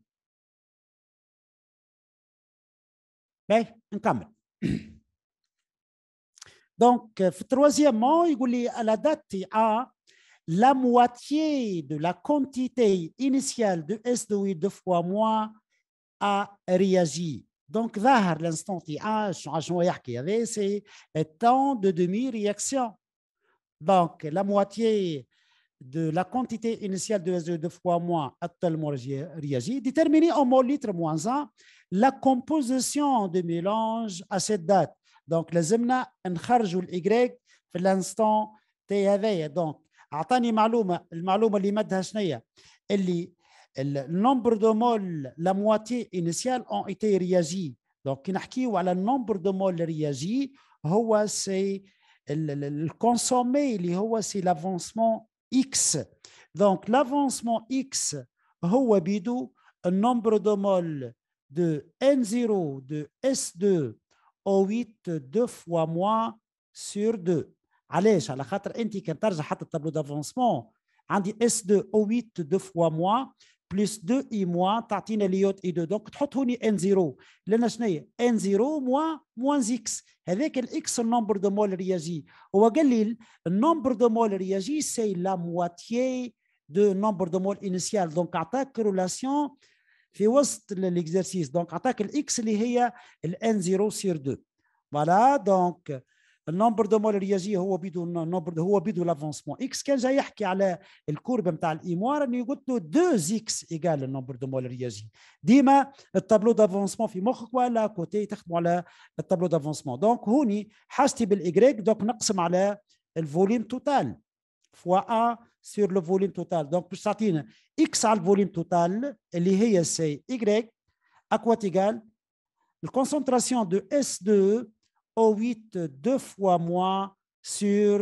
Oui, on نكمل. <coughs> Donc, troisièmement, il dit à la date A, la moitié de la quantité initiale de S de fois moins a réagi. Donc, l'instant T1, c'est le temps de demi-réaction. Donc, la moitié de la quantité initiale de 2 fois moins tellement réagi, déterminée en mol litre moins 1, la composition de mélange à cette date. Donc, en charge le Y T1. Donc, à tani اعطاني le المعلومه li مدها شنية le nombre de moles, la moitié initiale ont été réagi. Donc, le nombre de moles réagis, c'est le consommé, c'est l'avancement X. Donc, l'avancement X, c'est un nombre de moles de N0 de S2 O8 deux fois moins sur 2. Allez, على la انت regarde ترجع tableau d'avancement, دافونسمون عندي s 2 o 8 deux fois moins. بلس 2 اي موان تعطينا ليوت اي 2 دونك تحط هوني ان زيرو لان شنو هي ان زيرو موان موانز اكس هذاك الاكس النمبر دو مول رياجي هو قال لي النمبر دو مول رياجي سي لا مواتيي دو نمبر دو مول انيسيال دونك عطاك ريلاسيون في وسط ليكزرسيس دونك عطاك الاكس اللي هي الان زيرو سير 2 فوالا دونك النمبر دو مول رياجي هو بيدو النمبر هو بيدو لافونسمون اكس كان جاي يحكي على الكوربه نتاع الايموار انه قلت له 2 اكس ايكال النمبر دو مول رياجي ديما التابلو دافونسمون في مخك ولا كوتي تخدموا على التابلو دافونسمون دونك هوني حاجتي بالايكغيك دونك نقسم على الفوليم توتال فوا ا سور لو فوليم توتال دونك باش تعطينا اكس على الفوليم توتال اللي هي سي ايكغيك اكوات ايكال الكونسنتراسيون دو اس 2 O8 deux fois moins sur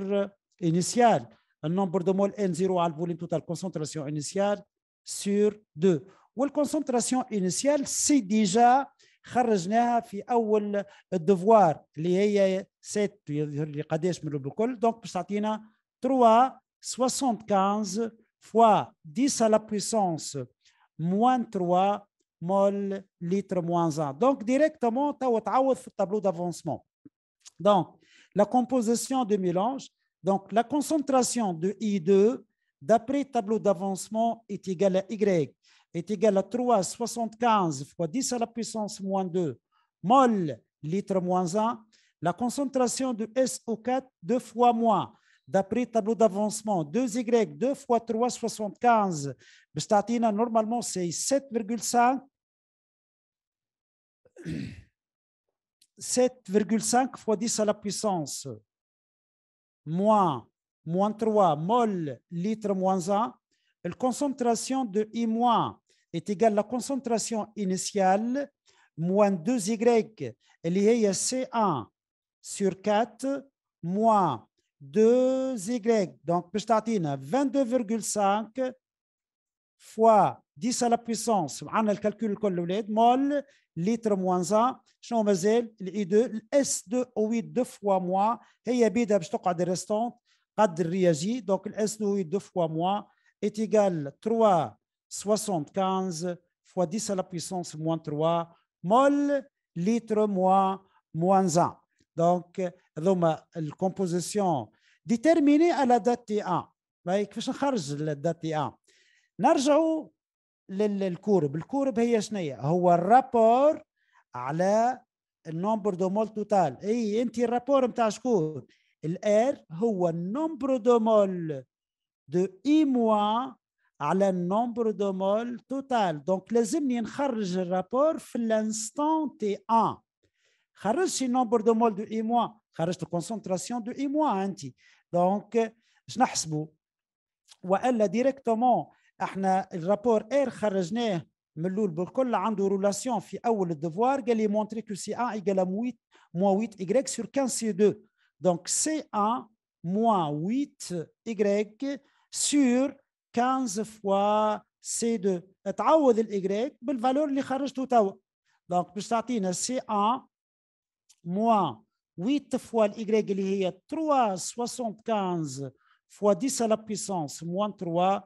initial. un nombre de mols N0 à volume total concentration initiale sur 2. ou انيسيال سي ديجا خرجناها في اول الدفوار 7 3 75 fois 10 à la puissance moins 3 mol litres moins 1 donc directement تعوض في tableau d'avancement donc, la composition de mélange, donc la concentration de I2 d'après tableau d'avancement est égale à Y, est égale à 3,75 fois 10 à la puissance moins 2 mol litre moins 1. La concentration de SO4, deux fois moins, d'après tableau d'avancement, 2Y, 2 fois 3,75. Bestatina, normalement, c'est 7,5. 7,5 fois 10 à la puissance moins, moins 3 mol litre moins 1, la concentration de I- est égale à la concentration initiale moins 2Y, elle est C1 sur 4 moins 2Y. Donc, 22,5 fois 10 à la puissance on calcul l'on l'a moins mol, litre moins 1, شنو مازال الاي 2 s 2 o 8 il y a هي بيدها des restants ريستونت قد Donc donc s 2 8 deux fois moins est égal à 3,75 fois 10 à la puissance moins 3 mol litre moins, moins 1. Donc, la composition déterminée à la date T1. charge la date T1 للكورب الكورب هي شنية هو الرابور على النومبر دو مول توتال اي انت الرابور نتاع شكون الار هو النومبر دو مول دو اي موا على النومبر دو مول توتال دونك لازمني نخرج الرابور في الانستون تي ان خرجت النومبر دو مول دو اي موا خرجت الكونسنتراسيون دو اي موا انت دونك باش نحسبوا والا ديريكتومون le rapport R qui a été créé par de Bourgogne relation dans le premier devoir qui a montré que c'est 1 moins 8y sur 15c2. Donc c'est 1 moins 8y sur 15 fois c2. C'est Donc on peut dire 1 moins 8 fois y qui 375 fois 10 à la puissance moins 3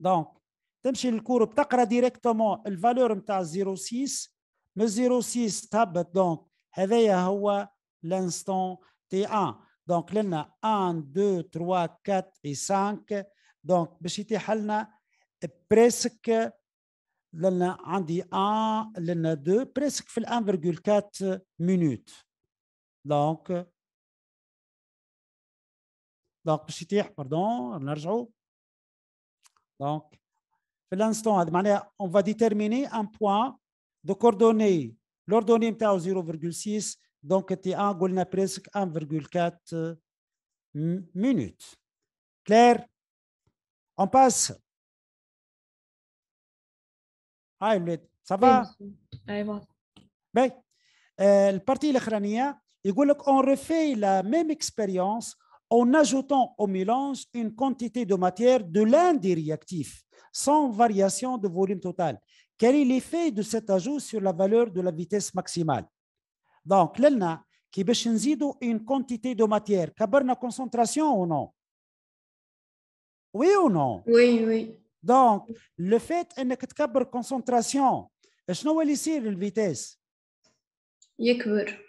دونك تمشي الكور بتقرا ديريكتومون الفالور نتاع 06 من 06 تهبط دونك هذايا هو لانستون تي 1 دونك لنا 1 2 3 4 اي 5 دونك باش يتيح لنا بريسك لنا عندي 1 لنا 2 بريسك في ال 1.4 مينوت دونك دونك باش يتيح باردون نرجعوا Donc, pour l'instant, on va déterminer un point de coordonnées. L'ordonnée était à 0,6, donc T1, presque 1,4 minutes. Claire, on passe. Ah, ça va? Oui, ben, euh, Le parti partie on il refait la même expérience en ajoutant au mélange une quantité de matière de l'un des réactifs, sans variation de volume total. Quel est l'effet de cet ajout sur la valeur de la vitesse maximale Donc, l'ELNA, qui une quantité de matière, la concentration ou non Oui ou non Oui, oui. Donc, le fait que tu concentration, est ce que la vitesse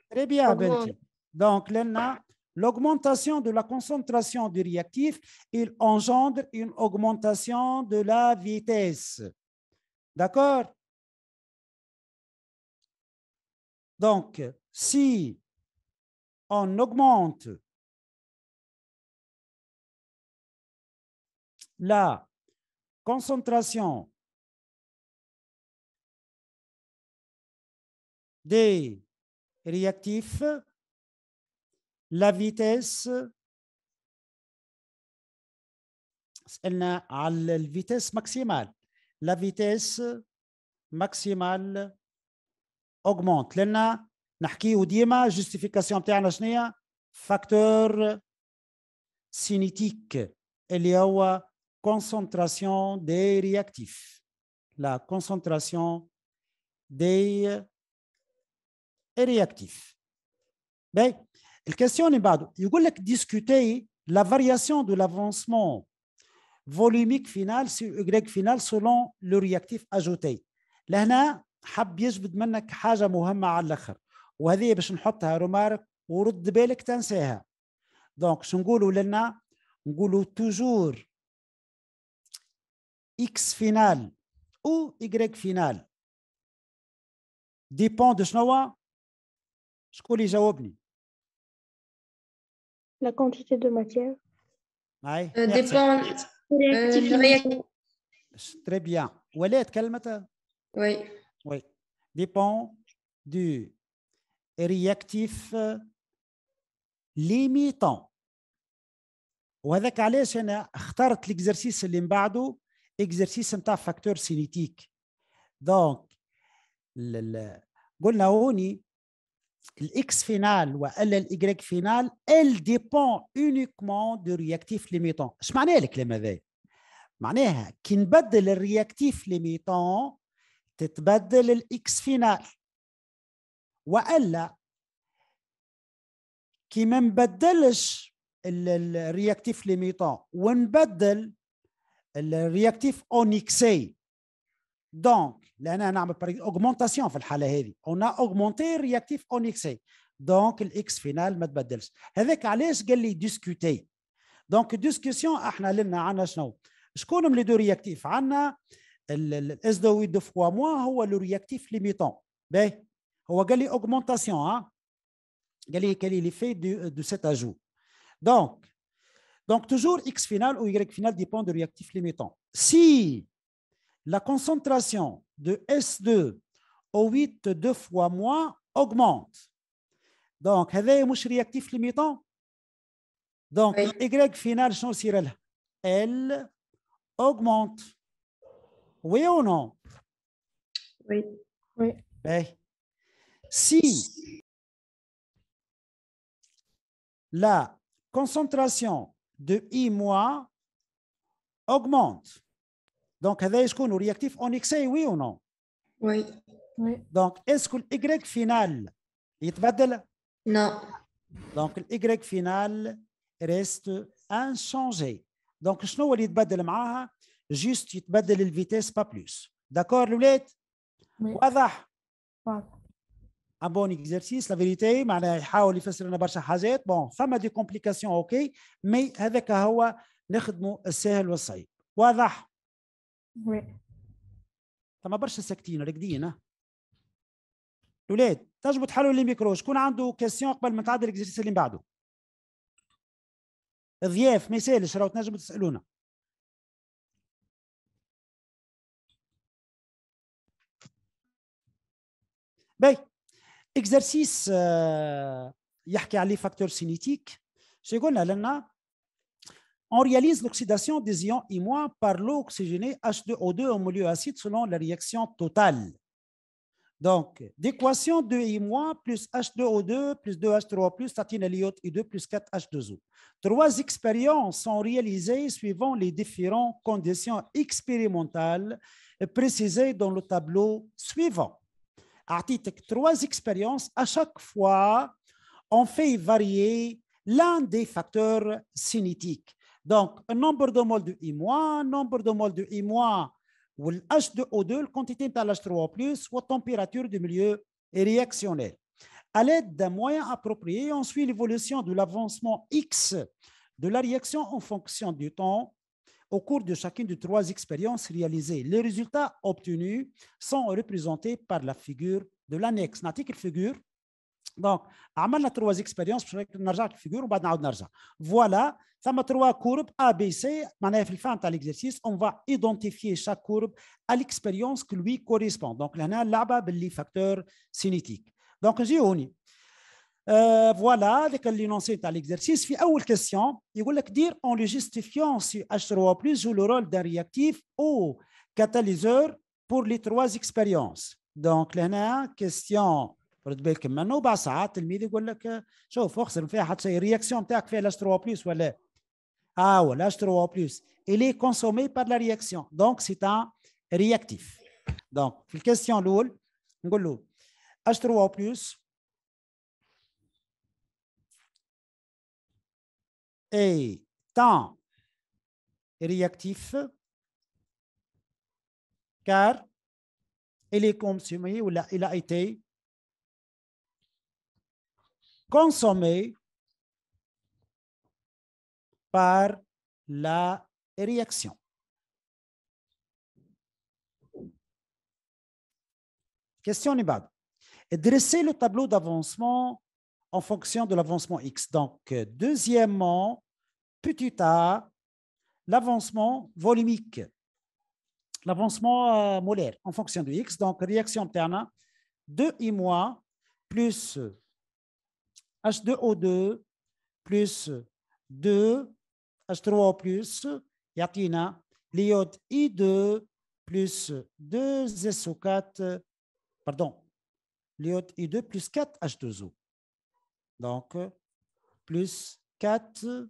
Très bien, Benji. Donc, l'ELNA, L'augmentation de la concentration du réactif, il engendre une augmentation de la vitesse. D'accord Donc, si on augmente la concentration des réactifs, la vitesse, elle maximale. La vitesse maximale augmente. Elle la justification de Facteur cinétique. Elle concentration des réactifs. La concentration des réactifs. Ben, الكاستيون اللي بعده يقول لك ديسكوتي لا فارياسيون دو لافونسمون فوليميك فينال سي اوغريك فينال سولون لو رياكتيف اجوتي لهنا حب يجبد منك حاجه مهمه على الاخر وهذه باش نحطها رومارك ورد بالك تنساها دونك شو نقولوا لنا نقولوا توجور اكس فينال او اغريك فينال ديبون دو شنو شكون يجاوبني la quantité de matière euh, dépend euh, très bien ouais calme oui oui dépend du réactif euh, limitant ou alors qu'allais je choisi l'exercice qui est en facteur cinétique donc le le الاكس فينال والا الايكغيك فينال ال ديبون اونيكمون دو رياكتيف ليميتون اش معناها الكلام هذا معناها كي نبدل الرياكتيف ليميتون تتبدل الاكس فينال والا كي ما نبدلش الرياكتيف ليميتون ونبدل الرياكتيف اونيكسي دونك لان نعمل اوغمونتاسيون في الحاله هذه اون اوغمونتي رياكتيف اون اكسي دونك الاكس فينال ما تبدلش هذاك علاش قال لي ديسكوتي دونك ديسكسيون احنا لنا عندنا شنو شكون من لي دو رياكتيف عندنا الاس دو وي دو فوا موا هو لو رياكتيف ليميتون باهي هو قال لي اوغمونتاسيون ها قال لي كالي لي في دو دو سيت اجو دونك دونك توجور اكس فينال او يغريك فينال ديبون دو رياكتيف ليميتون سي la concentration de S2 au 8 deux fois moins augmente. Donc, les un réactif limitant. Donc, Y final, elle augmente. Oui ou non? Oui. Oui. Eh. Si la concentration de I- augmente, دونك هذا يكون رياكتيف اون اكس اي وي او نو وي وي دونك اسكو الايكغيك فينال يتبدل نو دونك الايكغيك فينال ريست انشونجي دونك شنو هو اللي يتبدل معاها جوست يتبدل الفيتيس با بلوس داكور الاولاد واضح واضح ان بون اكزرسيس لا فيريتي معناها يحاول يفسر لنا برشا حاجات بون فما دي كومبليكاسيون اوكي مي هذاك هو نخدمه السهل والصعيب واضح وي ثما برشا ساكتين راكدين الاولاد تجبوا تحلوا لي ميكرو شكون عنده كيسيون قبل ما تعدي الاكزرسيس اللي بعده الضياف ما يسالش راهو تنجموا تسالونا باهي اكزرسيس آه، يحكي عليه فاكتور سينيتيك شو قلنا لنا on réalise l'oxydation des ions I- par l'eau oxygénée H2O2 en milieu acide selon la réaction totale. Donc, d'équation 2I- plus H2O2 plus 2H3 plus statine I2 plus 4H2O. Trois expériences sont réalisées suivant les différentes conditions expérimentales précisées dans le tableau suivant. Article trois expériences, à chaque fois, on fait varier l'un des facteurs cinétiques. Donc, un nombre de moles de I-, nombre de moles de I- ou h 2 o 2 la quantité de l'H3O+, ou température du milieu réactionnel. À l'aide d'un moyen approprié, on suit l'évolution de l'avancement X de la réaction en fonction du temps au cours de chacune des trois expériences réalisées. Les résultats obtenus sont représentés par la figure de l'annexe. qu'il figure donc, on a trois expériences pour que l'on figure et qu'on puisse revenir à Voilà, ces trois courbes, A, B, C, on va identifier chaque courbe à l'expérience qui lui correspond. Donc, on a bas les facteurs cinétiques. Donc, j'ai eu une... Euh, voilà, l'énoncé de l'exercice. La question, il voulait dire, en le justifiant, si H3O+, joue le rôle d'un réactif ou catalyseur pour les trois expériences. Donc, il question... رد بالك منه وبعد ساعات التلميذ يقول لك شوف اخسر فيها حتى شيء الرياكسيون تاعك فيها لاش 3 بلوس ولا اه ولا 3 بلس il est consommé par la réaction donc c'est un réactif donc في الكيستيون الاول نقول له اش 3 بلوس اي تان réactif كار الي كونسومي ولا ou il a Consommé par la réaction. Question Nibad. Dresser le tableau d'avancement en fonction de l'avancement X. Donc, deuxièmement, petit a, l'avancement volumique, l'avancement euh, molaire en fonction de X. Donc, réaction interne, 2 I moins plus H2O2 plus 2 H3O plus yatina l'iode I2 plus 2SO4 pardon l'iode I2 plus 4 H2O donc plus 4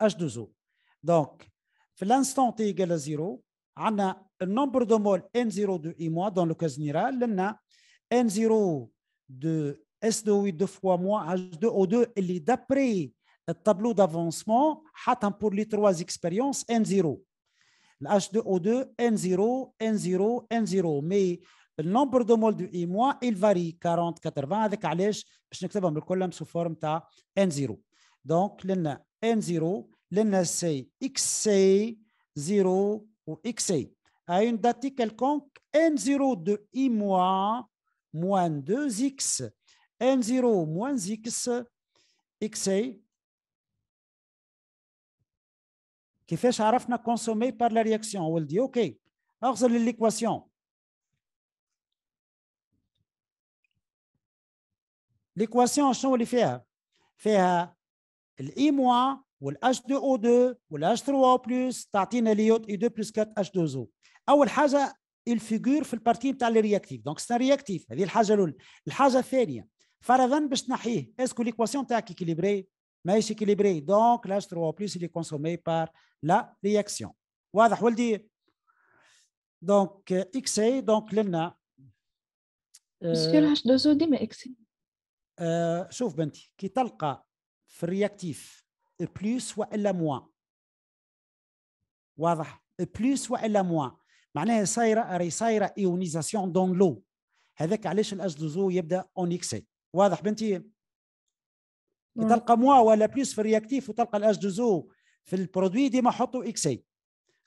H2O donc l'instant T égale à 0 a un nombre de moles N0 de I- dans le cas général a N0 de S2 2 fois moins H2O2 d'après le tableau d'avancement pour les trois expériences N0 H2O2 N0 N0 N0 mais le nombre de moles de I- il varie 40 80 avec Je ne sais pas le colonne sous forme à N0 donc ln N0 لنا x XC 0 ou XC à une date quelconque N0 de I- moins 2x n 0 moins x XA qui fait charaf n'a consommé par la réaction. On dit ok. Alors c'est l'équation. L'équation, on cherche à le faire. Faire le l'h2o2 ou l'h3o plus t'atteint le liot 2 plus 4 h2o. Ah, le il figure, fil parti, est le réactif. Donc c'est un réactif. C'est le hasard. Le فرضا باش تنحيه اسكو ليكواسيون تاعك ايكيليبري ماهيش ايكيليبري دونك لاج 3 بلس اللي كونسومي بار لا رياكسيون واضح ولدي دونك اكس اي دونك لنا مسيو الهاش دوزو ديما اكس اي شوف بنتي كي تلقى في الرياكتيف بلوس والا موان واضح بلوس والا موان معناها صايره راهي صايره ايونيزاسيون دون لو هذاك علاش الاش دوزو يبدا اون اكس اي واضح بنتي تلقى موا ولا بليس في الرياكتيف وتلقى الاش دو زو في البرودوي ديما حطوا اكس اي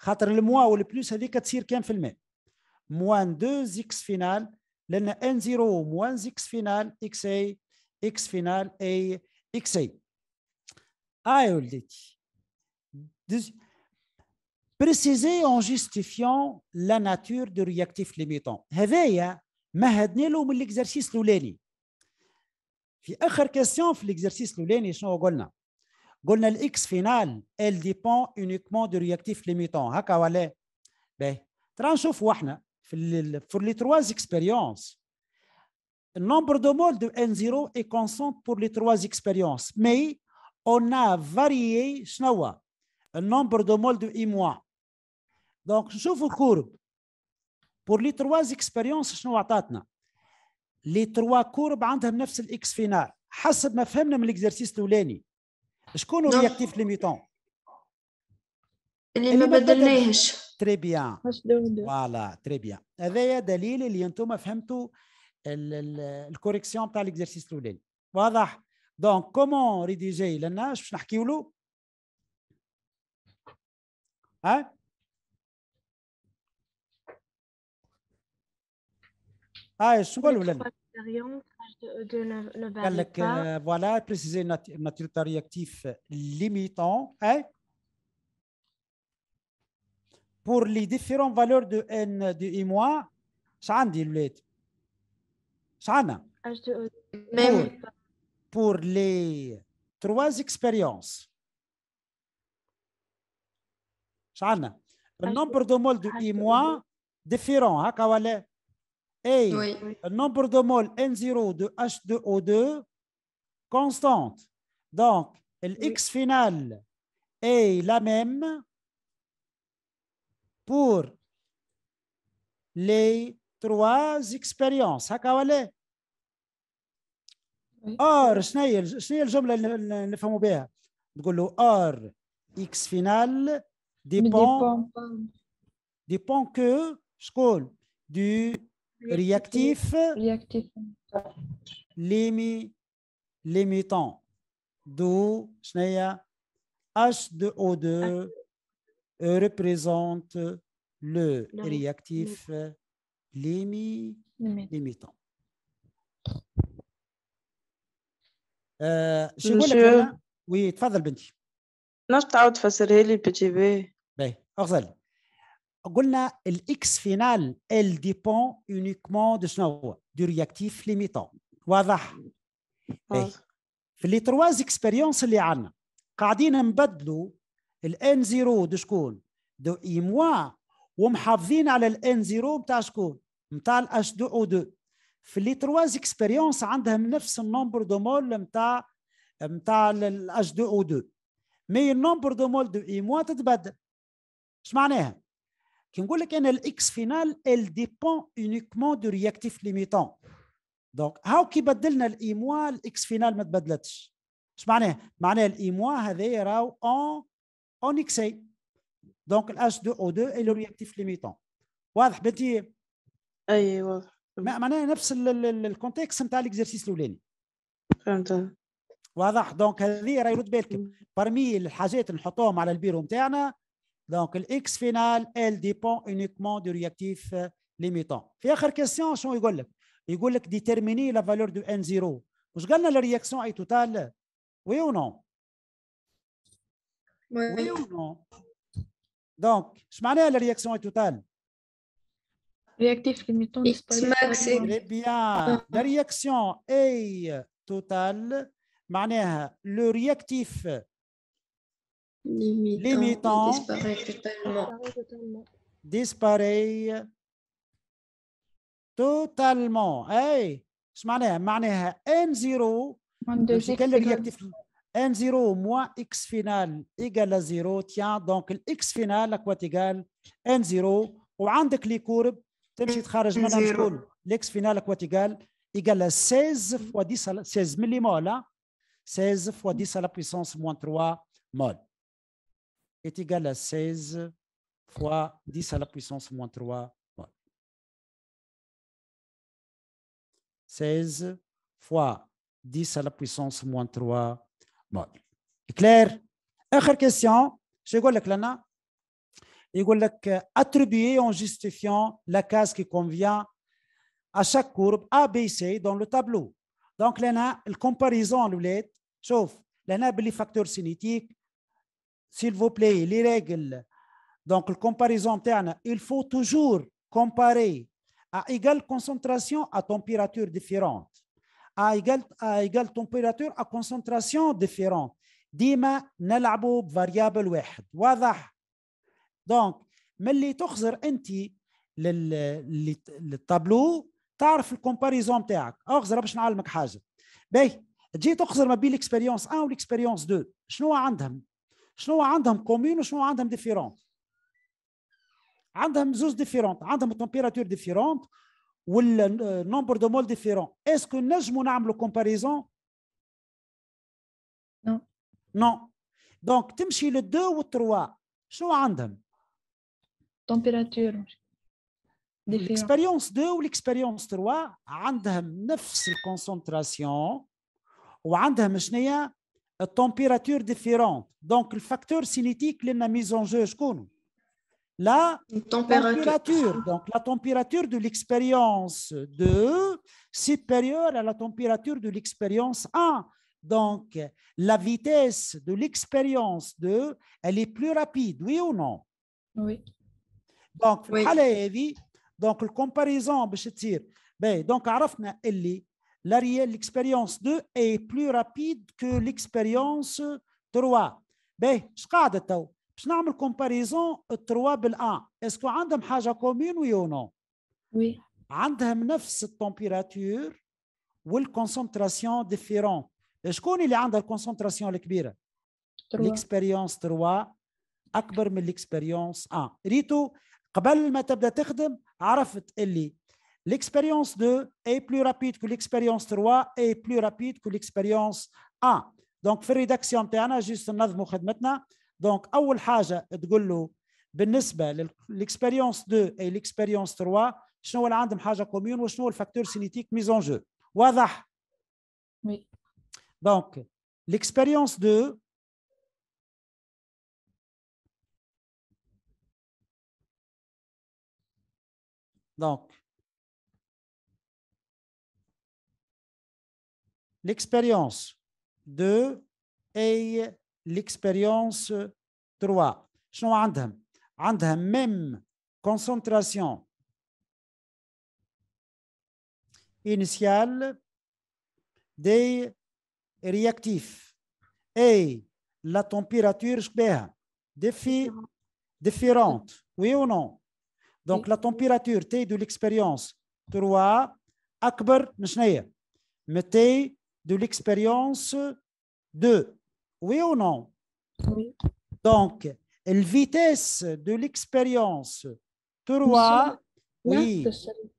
خاطر الموا والبلوس هذيك تصير كان في الماء موان 2 زيكس فينال لان ان زيرو موان زيكس فينال اكس اي اكس فينال اي اكس اي اي ولدتي بريسيزي اون جيستيفيون لا ناتور دو رياكتيف ليميتون هذايا مهدنا له من الاكزرسيس الاولاني La dernière question, l'exercice que nous Le X final, Elle dépend uniquement du réactif limitant. Pour les trois expériences, le nombre de moles de N0 est constant pour les trois expériences, mais on a varié le nombre de moles de I-mois. Donc, je vous couvre, pour les trois expériences, je vous dis لي تروا كورب عندهم نفس الاكس فينال حسب ما فهمنا من الاكزرسيس الاولاني شكون هو رياكتيف نعم. ليميتون؟ اللي, اللي ما بدلناهش تري بيان فوالا تري بيان هذايا دليل اللي انتم فهمتوا الكوريكسيون تاع الاكزرسيس الاولاني واضح دونك كومون ريديجي لنا باش نحكيو له ها Ah, h e 2 Voilà, préciser notre limitant. Hein? Pour les différentes valeurs de N de I-, ça a Ça Pour les trois expériences, Ça Le nombre de moles de I- différent. Hein, et le nombre de moles N0 de H2O2 constante. Donc, l'X final est la même pour les trois expériences. Or, or x final dépend dépend que school du réactif, réactif. Limi, limitant. D'où H2O2 représente le réactif limi, limitant. Euh, Monsieur... Oui, تفضل بنتي. Non, je لي بي petit b. Ben, oui, أغزل. قلنا الاكس فينال ال ديبون اونيكمون دو شنو هو دو رياكتيف ليميتون واضح إيه. في لي ترواز اكسبيريونس اللي عندنا قاعدين نبدلوا الان زيرو دو شكون دو اي موا ومحافظين على الان زيرو نتاع شكون نتاع الاش دو او دو في لي ترواز اكسبيريونس عندهم نفس النومبر دو مول نتاع نتاع الاش دو او دو مي النومبر دو مول دو اي موا تتبدل اش معناها كي نقول لك انا الاكس فينال ال ديبون اونيكمون دو رياكتيف ليميتون دونك هاو كي بدلنا الايموا الاكس فينال ما تبدلتش اش معناه معناه الايموا هذايا راهو اون اون اكس اي دونك الاش دو او دو اي لو رياكتيف ليميتون واضح بنتي اي واضح معناها نفس الكونتكست نتاع الاكزرسيس الاولاني فهمت واضح دونك هذه راهي رد بالكم برمي الحاجات نحطوهم على البيرو نتاعنا Donc, le X final, elle dépend uniquement du réactif euh, limitant. Et après question, je vais vous dire, vous déterminer la valeur de N0. Vous avez la réaction est totale, oui ou non? Oui, ou non? Donc, je m'en la réaction est totale. Réactif limitant disparaît. Eh bien, ah. la réaction est totale. Le réactif limitant, limitant disparaît totalement. Disparaît totalement. أي ايش معناها؟ m'en ai n 0 كل n0 moins x final égale 0 tiens donc x final quoi ايجال n0 ou لي كورب تمشي تخرج منها final à quoi اكوات égale à 16 fois 10 16 16 fois 10 à la puissance moins 3 mol est égal à 16 fois 10 à la puissance moins 3 mode 16 fois 10 à la puissance moins 3 C'est clair autre question vous dire, لك Je vais vous attribuer en justifiant la case qui convient à chaque courbe A B C dans le tableau donc لنا الكومباريزون ولاد شوف là, des facteurs cinétiques s'il vous plaît, les règles. Donc, la comparaison, il faut toujours comparer à égale concentration à température différente, à égale, à égale température à concentration différente. ديما نلعبوا بفاريابل واحد واضح دونك ملي تخزر انت للطابلو تعرف الكومباريزون تاعك اخزر باش نعلمك حاجه باهي تجي تخزر ما بين الاكسبيريونس 1 والاكسبيريونس 2 شنو عندهم شنو عندهم كومين وشنو عندهم ديفيرون عندهم زوز ديفيرون عندهم تمبيراتور ديفيرون والنومبر دو مول ديفيرون اسكو نجمو نعملو كومباريزون نو نو دونك تمشي للدو والتروا شنو عندهم تمبيراتور الاكسبيريونس 2 والاكسبيريونس 3 عندهم نفس الكونسنتراسيون وعندهم هي température différente. Donc, le facteur cinétique, l'a mise en jeu, je La température. Donc, la température de l'expérience 2 supérieure à la température de l'expérience 1. Donc, la vitesse de l'expérience 2, elle est plus rapide, oui ou non? Oui. Donc, oui. donc la comparaison, je veux dire, ben, donc, elle est. l'expérience 2 est plus rapide que l'expérience 3 باهي اش قاعده تو باش نعمل كومباريزون 3 بال1 اسكو عندهم حاجه كومون وي او نو وي عندهم نفس التمبيراتور والكونسنتراسيون ديفيرون شكون اللي عندها الكونسنتراسيون الكبيره الاكسبيريونس 3 اكبر من الاكسبيريونس 1 ريتو قبل ما تبدا تخدم عرفت اللي L'expérience 2 est plus rapide que l'expérience 3 et plus rapide que l'expérience 1. Donc, la rédaction, on a juste autre maintenant. Donc, la première chose, l'expérience 2 et l'expérience 3 شنو اللي عندهم en كوميون وشنو الفاكتور mis en jeu Oui. Donc, l'expérience 2 Donc... l'expérience 2 et l'expérience 3 شنو عندهم la même concentration initiale des réactifs et la température est différente, oui ou non Donc la température de l'expérience 3 est من de l'expérience 2. Oui ou non Oui. Donc, la vitesse de l'expérience 3 oui.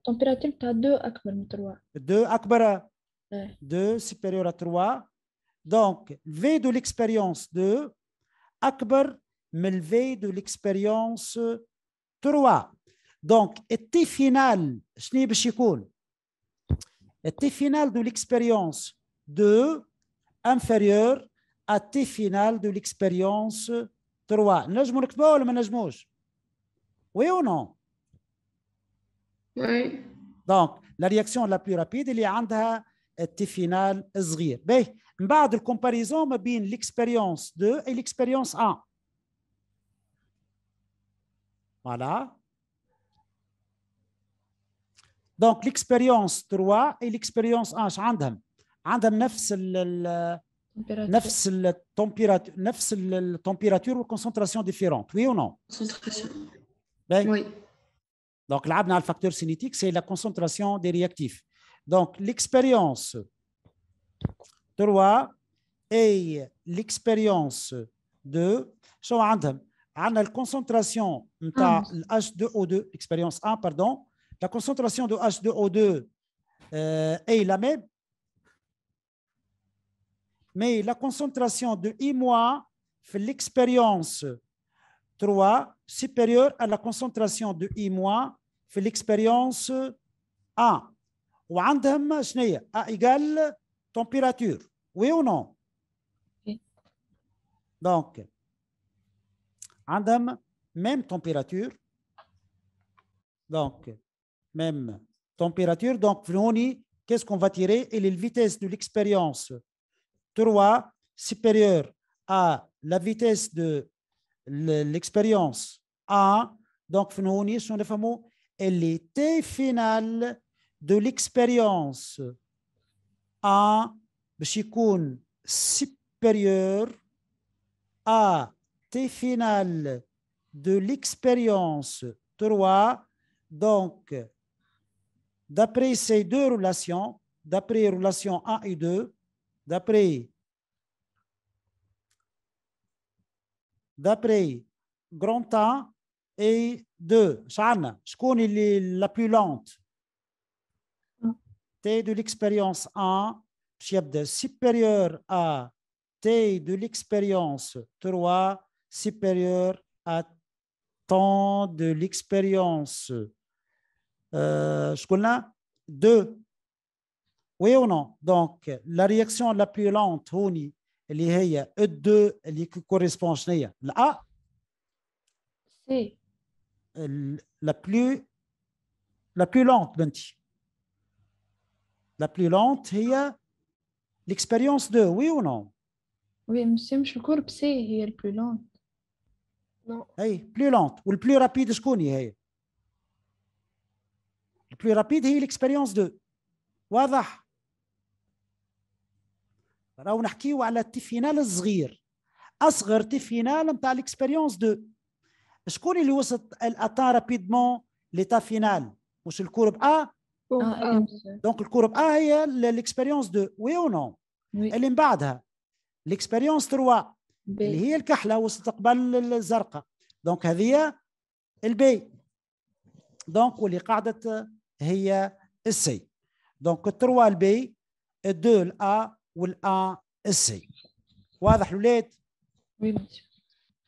Température 2 à 3. 2 akbar 2 supérieur à 3. Donc, V de l'expérience 2 mais من V de l'expérience 3. Donc, était final شنو pas. chicoul. التي final de l'expérience 2 inférieur à T final de l'expérience 3. Oui ou non? Oui. Donc, la réaction la plus rapide, elle est un T final صغير. Mais, من de comparaison, mais l'expérience 2 et l'expérience 1. Voilà. Donc, l'expérience 3 et l'expérience 1, عندهم ont-ils la température ou concentration différente Oui ou non Concentration. Ben, oui. Donc, le facteur cinétique, c'est la concentration des réactifs. Donc, l'expérience 3 et l'expérience 2. Si on a la concentration H2O2, l'expérience 1, pardon, la concentration de H2O2 euh, est la même, mais la concentration de I mois fait l'expérience 3 supérieure à la concentration de I mois fait l'expérience 1 وعندهم شنو A égale température oui ou non donc عندهم même température donc même température donc qu'est-ce qu'on va tirer et les vitesse de l'expérience 3 supérieur à la vitesse de l'expérience 1 donc nous sont le fameux l'été final de l'expérience 1 supérieur à T final de l'expérience 3 donc d'après ces deux relations d'après relations 1 et 2 D'après, d'après grand A et 2. chana je connais la plus lente. T de l'expérience 1, supérieur à T de l'expérience 3, supérieur à temps de l'expérience. Euh, je 2. Oui ou non Donc, la réaction la plus lente, هوني, qui est E2 e elle correspond à الأ سي la plus la plus lente بنتي la plus lente est l'expérience 2 oui ou non Oui, monsieur مشكور c'est c'est la plus lente Non. Hey, plus lente ou le plus rapide je هي le plus rapide a l'expérience 2 واضح راهو نحكيو على فينال الصغير اصغر تيفينال نتاع ليكسبيريونس دو شكون اللي وصل الاتان رابيدمون تا فينال مش الكورب ا آه، دونك الكورب ا هي ليكسبيريونس دو وي او نو اللي من بعدها ليكسبيريونس 3 اللي هي الكحله وصلت قبل الزرقاء دونك هذه البي دونك واللي قاعده هي السي دونك 3 البي الدو الا والآ سي واضح الولاد؟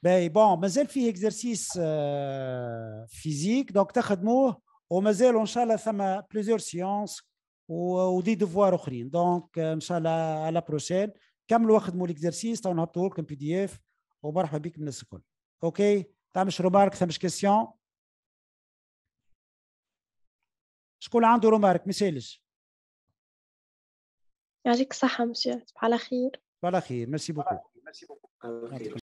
باي بون مازال فيه اكزرسيس آه، فيزيك دونك تخدموه ومازال ان شاء الله ثم بليزيور سيونس ودي دفوار اخرين دونك آه، ان شاء الله على بروشين كملوا خدموا الاكزرسيس تو نهبطوا لكم بي دي اف ومرحبا بكم الناس الكل اوكي تعمش رومارك ثمش كيسيون شكون عنده رومارك ما يسالش يعطيك الصحة مسيو تصبح على خير على خير ميرسي بوكو